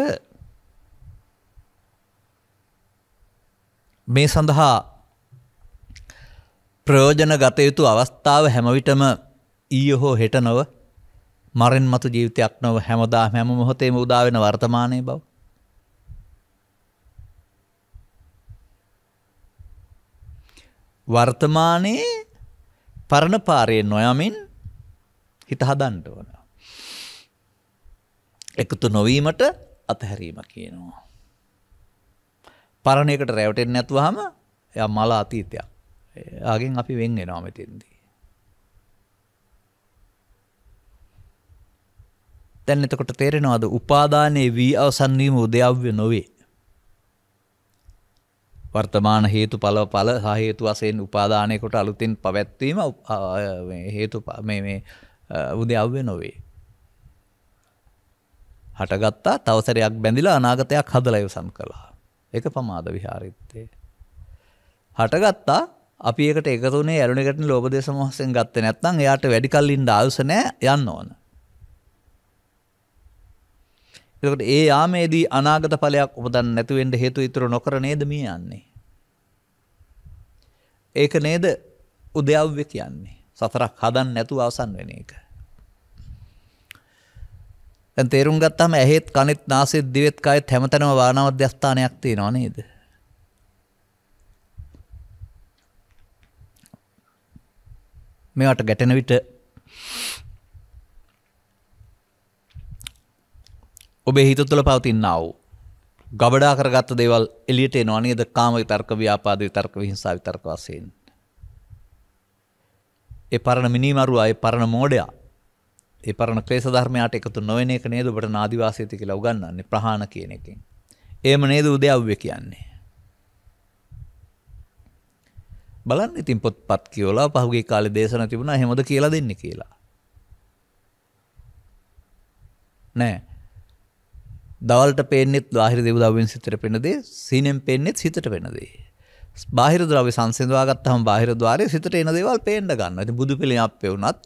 Speaker 1: මේ සඳහා ප්‍රයෝජන ගත යුතු අවස්ථාව හැමවිටම ඊය හෝ හෙට නොව මරෙන් මතු ජීවිතයක් නොව හැමදා හැම මොහොතේම උදාවෙන වර්තමානය බව. වර්තමානයේ පරණ පාරයෙන් නොයමින් හිත හදන්ට ඕන. එකතු නොවීමට අතහැරීම කියනවා. පරණයකට රැවටෙන් නැතුවහම ය මල අතීතයක් යාගෙන් අපි වෙන් එනවාමතින්දී. තැන් එතකොට තේරෙනවාද උපාදානයේ වී අවසන්වීම උදයව්‍ය නොවේ. වර්තමාන හේතු පලව පල හේතු වසයෙන් උපාදානයකොට අලුතින් පවැත්වීම හේතු උදයව්‍ය නොවේ. හටගත්තා තවසරයක් බැඳිලා අනාගතයක් හදලයවසන් කළා. එක පමාද විහාරිත්තේ. හටගත්තා අපි එකට එකතුනේ ඇරුණකට ලෝබදේ සමහසෙන් ගත්ත නැත්තං එයාට වැඩිකල්ලින් ආයුසනය යන්න ඕන. එකට ඒ යාමේදී අනාගත පලයක් උපදන් නැතිවෙන්ට හේතු ඉතුර නොකර නේද මේ යන්නේ. ඒක නේද උදයව්්‍ය කියන්නේ සතරක් හදන් නැතු අවසන් වෙන එක. දැන් තේරුම් ගත්තාම ඇහෙත් කනෙත් නාසෙත් දිවෙත් කයෙත් හැමතැනම වානා මධ්‍යස්ථානයක් තියෙනවා නේද? මේවට ගැටෙන විට ඔබේ හිත තුළ පවතිනා වූ ගබඩා කරගත්ත දේවල් එළියට එනවා නේද? කාම විතර්ක, ව්‍යාපාද විතර්ක, විහිංසා විතර්ක වශයෙන්. ඒ පරණ මිනිමරුවා, ඒ පරණ මෝඩයා ඒ පරණ ක්ලේශ ධර්මයට එකතු නොවන එක නේද ඔබට නාදිවාසීති කියලා උගන්වන්නේ ප්‍රහාණ කියන එකෙන්. එහෙම නේද උදයව්‍ය කියන්නේ. බලන්න ඉතින් පොත්පත් කියවලා පහුගිය කාලේ දේශන තිබුණා එහෙමද කියලා දෙන්නේ කියලා. නෑ. දවල්ට පේනෙත් බාහිර දෙව්දව්වෙන් සිතට පෙන දේ, සීනෙන් පේනෙත් සිතට පෙන දේ. බාහිර ද්‍රව්‍ය සංසිඳවා ගත්තාම බාහිර ద్వාරයේ සිතට එන දේවල් පේන්න ගන්නවා. ඉතින් බුදු පිළිම අපේ වුණත්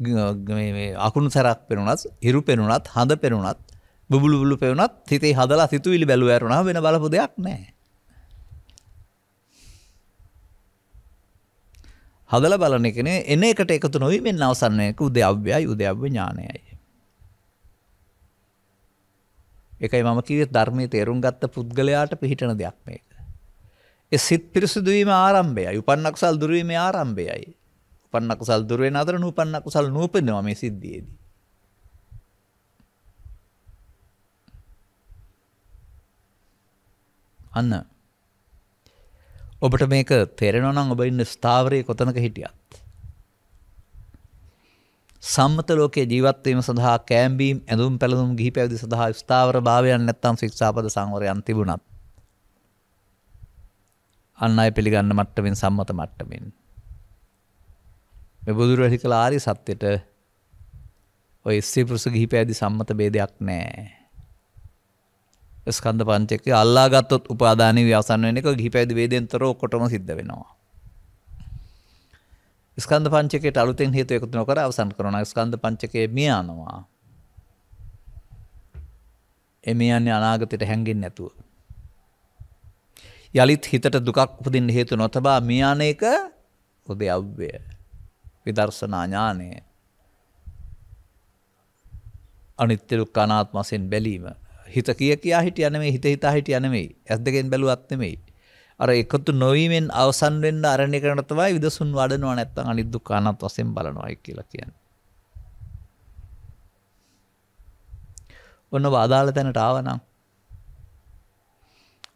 Speaker 1: අකුණු සැරක් පෙනුනත් හිරු පෙනුනත් හඳ පෙනුනත් බුබුලුබුලු පෙවුනත් හිතේ හදලා සිතුවිලි බැලුව ඇරුණා වෙන බලපු දෙයක් නෑ. හදල බලන එකන එන එකට එකතු නොවී මෙන්න අවසන්නයක උදේ අව්‍යයි උදයව්‍ය ඥානයයි. එකයි මම කිවේ ධර්මය තේරුම් ගත්ත පුද්ගලයාට පිහිටන දෙයක් මේක. එ සිත් පිරිසිදුවීම ආරම්භයයි උපන්නක්සල් දුරුවීම ආරම්භයයි. උපන්න කුසල් දුර වෙන අතර නූපන්න කුසල් නූපදිනවා මේ සිද්ධියේදී. අන්න ඔබට මේක තේරෙනවා නම් ඔබ ඉන්න ස්ථාවරයේ කොතනක හිටියත් සම්මත ලෝකයේ ජීවත් වීම සඳහා කෑම්බීම් ඇඳුම් පැළඳුම් ගිහි පැවිදි සඳහා ස්ථාවර භාවයන් නැත්නම් ශික්ෂාපද සංවරයන් තිබුණත් අන්න අය පිළිගන්න මට්ටමින් සම්මත මට්ටමින් මේ බුදුර වැහි කළ ආරි සත්‍යයට ඔය ස්සේ පුරුස ගිහිපෑදි සම්මත බේදයක් නෑ ස්කන්ධ පංචක අල්ලාගත්තොත් උපාධානය ව්‍යසන් වෙන එක ගිහිපැදි වේදෙන්තර ඔකොටම සිද්ධ වෙනවා ස්කන්ධ පංචකයට අලුතෙන් හේතු එකතු නොකර අවසන් කරන ස්කන්ධ පංචකයේ මිය යනවා එමේ යන්නේ අනාගතයට හැංගෙන්නේ නැතුව යලිත් හිතට දුකක් උපදින්න හේතු නොතබා මිය යන එක උදේ අව්‍යය විදර්ශනා ඥානය අනිත්‍ය දුක්ඛ අනාත්ම වශයෙන් බැලීම හිත කිය කියා හිටිය නෙමෙයි හිත හිතා හිටිය නෙමෙයි ඇස් දෙකෙන් බැලුවත් නෙමෙයි අර එකතු නොවීමෙන් අවසන් වෙන්න අරණ්‍ය කරන තමයි විදසුන් වඩනවා නැත්නම් අනිත් දුක්ඛ අනාත්ම වශයෙන් බලනවායි කියලා කියන්නේ ඔන්නව අදාළ තැනට ආවනම්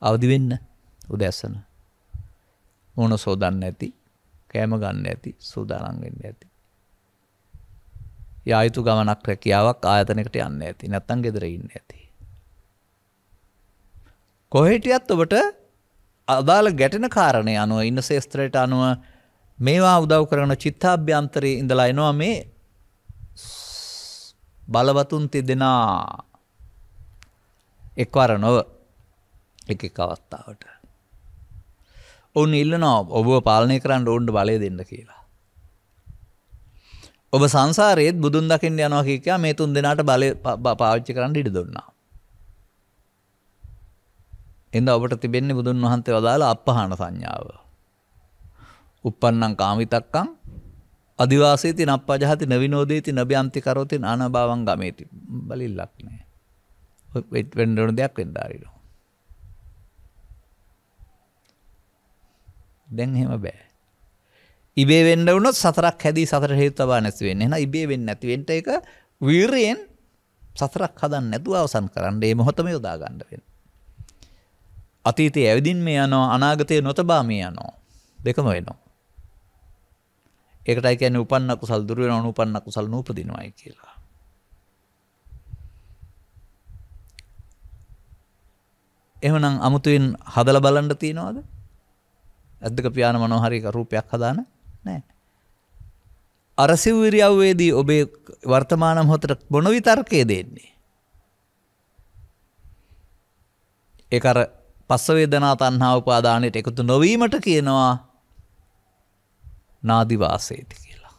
Speaker 1: අවදි වෙන්න උදැසන මොන සෝදන්න ඇති කෑම ගන්න ඇති සූදානම් වෙන්න ඇති. යායුතු ගමනක් රැකියාවක් ආයතනකට යන්න ඇති නැත්තම් ගෙදර ඉන්න ඇති. කොහෙටියත් ඔබට අදාළ ගැටෙන කාරණය අනුව ඉන්න ශේස්ත්‍රයට අනුව මේවා උදව් කරන චිත්තාභ්‍යන්තරයේ ඉඳලා එනවා මේ බලවතුන් තිදෙනා එක්වර නොව එක එක අවස්ථාවට ඔවුන් ඉල්ලනෝ ඔබව පාලනය කරන්න ඔවුන්ට බලය දෙන්න කියලා. ඔබ සංසාරයේත් බුදුන් දකිින් යනවාකිකයා මේ තුන් දෙනාට බල පාච්චි කරන්න ඉඩ දුන්නා. එද ඔබට තිබෙන්නේ බුදුන් වහන්සේ වදාලා අපහන සංඥාව. උපන්නං කාමිතක්කං අධිවාසේති නප්පජහති නවිනෝදේති නභ්‍යන්තිකරෝති අනභාවන් ගමේති බලිල්ලක්නෑ. වෙඩුණු දෙයක් වෙන්ඩාරිට. දැන් එහෙම බෑ. ඉබේ වෙන්න වුණොත් සතරක් හැදී සතර හේතු තබා නැති වෙන්නේ. එහෙනම් ඉබේ වෙන්නේ නැති වෙන්න ඒක වීරයෙන් සතරක් හදන්න නැතුව අවසන් කරන්න මේ මොහොතම යොදා ගන්න වෙනවා. අතීතයේ ඇවිදින් මේ යනවා අනාගතයේ නොතබා මේ යනවා. දෙකම වෙනවා. ඒකටයි කියන්නේ උපන්න කුසල් දුර වෙනවා අනුපන්න කුසල් නූපදිනවායි කියලා. එහෙනම් අමුතුවෙන් හදලා බලන්න තියනවාද? ඇද්දක පියාන මනෝහරික රූපයක් හදාන නෑ. අර සිව්විරියව්වේදී ඔබේ වර්තමාන මොහොතට බොන විතර්කය දෙන්නේ. ඒක අර පස්ස වේදනා තණ්හා උපාදානයට එකතු නොවීමට කියනවා නාදි වාසේති කියලා.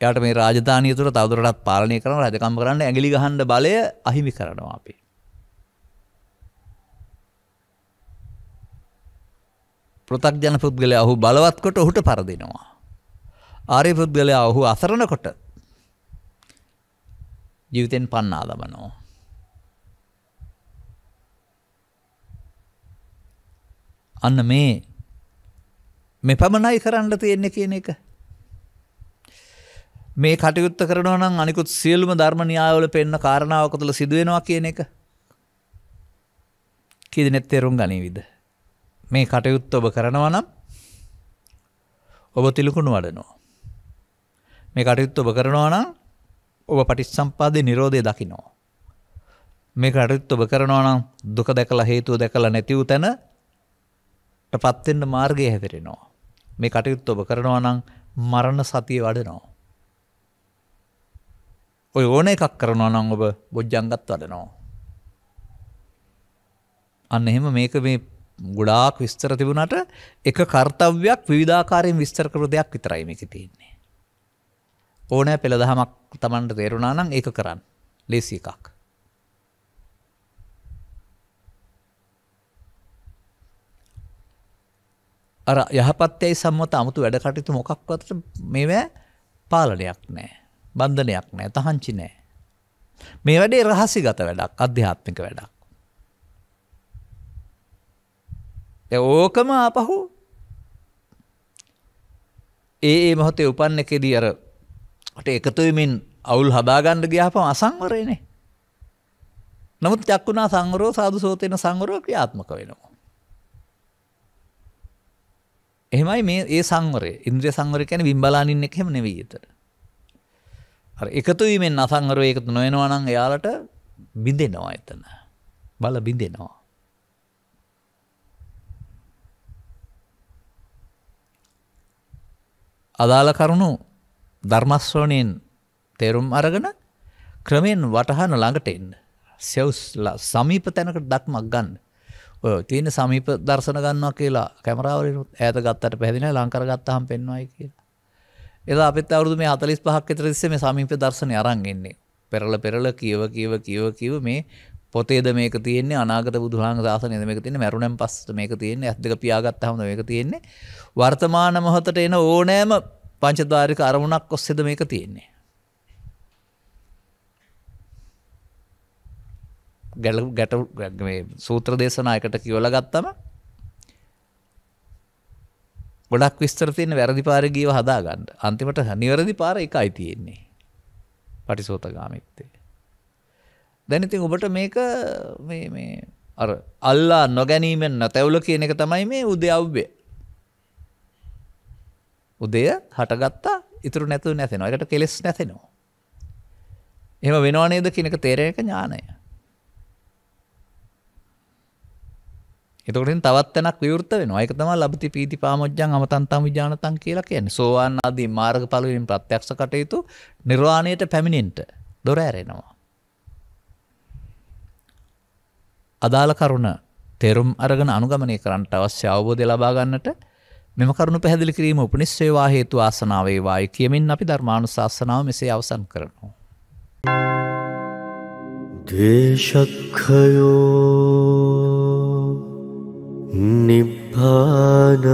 Speaker 1: එයාට මේ රාජධානිය තුර තවදුරටත් පාලනය කරන රජකම් කරන්න ඇඟිලි ගහන්න බලය අහිමි කරනවා අපි. පෘථග්ජන පුද්ගලයා ඔහු බලවත් කොට ඔහුට පරදිනවා. ආරය පුද්ගලයා ඔහු අසරණ කොට ජීවිතෙන් පන්නා දමනෝ. අන්න මේ මෙ පමණයි කරන්න තියෙන්න කියන එක. මේ කටයුත්ත කරනවා නම් අනිකුත් සියලුම ධර්මනියාවල පෙන්න කාරණාවක තුළ සිදුවෙනවා කියන එක. කිදනෙත් තෙරුම් ගනීවිද. මේ කටයුත්ත ඔබ කරනවා නම් ඔබ තිලකුණු වඩනවා. මේ කටයුත්ත ඔබ කරනවා නම් ඔබ පටිස් සම්පාදය නිරෝධය දකිනෝ. මේ කටයුත්ත ඔබ කරනවා නම් දුක දැකලා හේතුව දැකලා නැතිව තැන පත්වෙන්න මාර්ගය හැදිරෙනවා. මේ කටයුත්ත ඔබ කරනවා නම් මරණ සතිය වඩනවා. ඔය ඕන එකක් කරනවා නම් ඔබ බොජ්ජංගත් වඩනවා. අන්න එහෙම මේක මේ ගොඩාක් විස්තර තිබුණට එක කර්තව්‍යයක් විධාකාරයෙන් විස්තර කර දෙයක් විතරයි මේක තියෙන්නේ. ඕනෑ පෙළදහමක් තමන්ට තේරුණා නම් ඒක කරන්න ලෙසි එකක්. අර යහපත්තයයි සම්මත අමුතු වැඩ කටයුතු මොකක්වත් මේවැ පාලනයක් නෑ බන්ධනයක් නෑ තහංචි නෑ. මේ වැඩේ රහසි ගත වැඩක් අධ්‍යාත්මික වැඩක්. ඕකම ආපහු ඒ ඒ මොහොතේ උපන්න එකෙදී අර අට එකතුවමින් අවුල් හදාගණ්ඩ ග්‍යාපම අසංවරයනේ. නමුත් චක්කුණා සංවරෝ සාදු සෝතයන සංවරෝ ක්‍රියාත්මක වෙනවා. එහෙමයි මේ ඒ සංවරේ ඉන්ද්‍රිය සංවර කැන විම්බලානින්න එක හෙම නෙවී එතට. එකතුවීමෙන් අසංවරෝ එකතු නොයනවනං එයාලට බිඳෙනවා එතන. බල බිඳෙනවා. අදාළ කරුණු ධර්මස්වනයෙන් තේරුම් අරගෙන ක්‍රමයෙන් වටහන ළඟට එන්න. සෙවස් සමීප තැනකට දක්මක් ගන්න. ඔය තියෙන සමීප දර්ශන ගන්නවා කියලා කැමරාවලනුත් ඈත ගත්තට පැදින ලංකර ගත්තහම් පෙන්වයි කියලා. එදා අපිත් අවුරුදු මේ 45ක් විතර තිස්සේ මේ සමීප දර්ශනය අරන් ඉන්නේ. පෙරල පෙරල කියව කියව කියව කියව මේ පොතේද මේක තියන්නේ අනාගත බුදුහාන් සාසනයද මේක තියන්නේ මැරුණන් පස්ස මේක තියන්නේ ඇත් දෙක පියාගත්ත හොඳ මේක තියන්නේ වර්තමාන මොහොතට එන ඕනෑම පංචධාරික අරමුණක් ඔස්සේද මේක තියෙන්නේ. ගැල ගැට සූත්‍ර දේශනායකට කියවල ගත්තම ගොඩක් විස්තර තියෙන වැරදි පාර ගීව හදාගන්න අන්තිමට නිවැරදි පාර එකයි තියෙන්නේ පටිසෝත ගාමිත්තේ දැන් ඉතින් ඔබට මේක මේ මේ අර අල්ලා නොගැනීමෙන් නැතැවුල කියන එක තමයි මේ උදයව්‍ය. උදය හටගත්තා ඉතුරු නැතුව නැතෙනවා. ඒකට කෙලස් නැතෙනවා. එහෙම වෙනව නේද කියන එක තේරෙන එක ඥානය. එතකොටින් තවත් තැනක් විවෘත වෙනවා. ඒක තමයි ලබති පීති පාමොච්ඡං අමතන්තං විඥානතං කියලා කියන්නේ. සෝවාන් ආදී මාර්ගඵල වලින් ප්‍රත්‍යක්ෂ කටයුතු නිර්වාණයට පැමිණෙන්න දොර ඇරෙනවා. අදාළ කරුණ තෙරුම් අරගෙන අනුගමනය කරන්නට අවශ්‍ය අවබෝධය ලබාගන්නට මෙම කරුණු පැහැදිලි කිරීම උපනිස්සේවා හේතු ආසනාවේවායි කියමින් අපි ධර්මාණු ශාසනාව මෙසේ අවසන් කරනවා. දේශක්හයෝ නිබ්පානං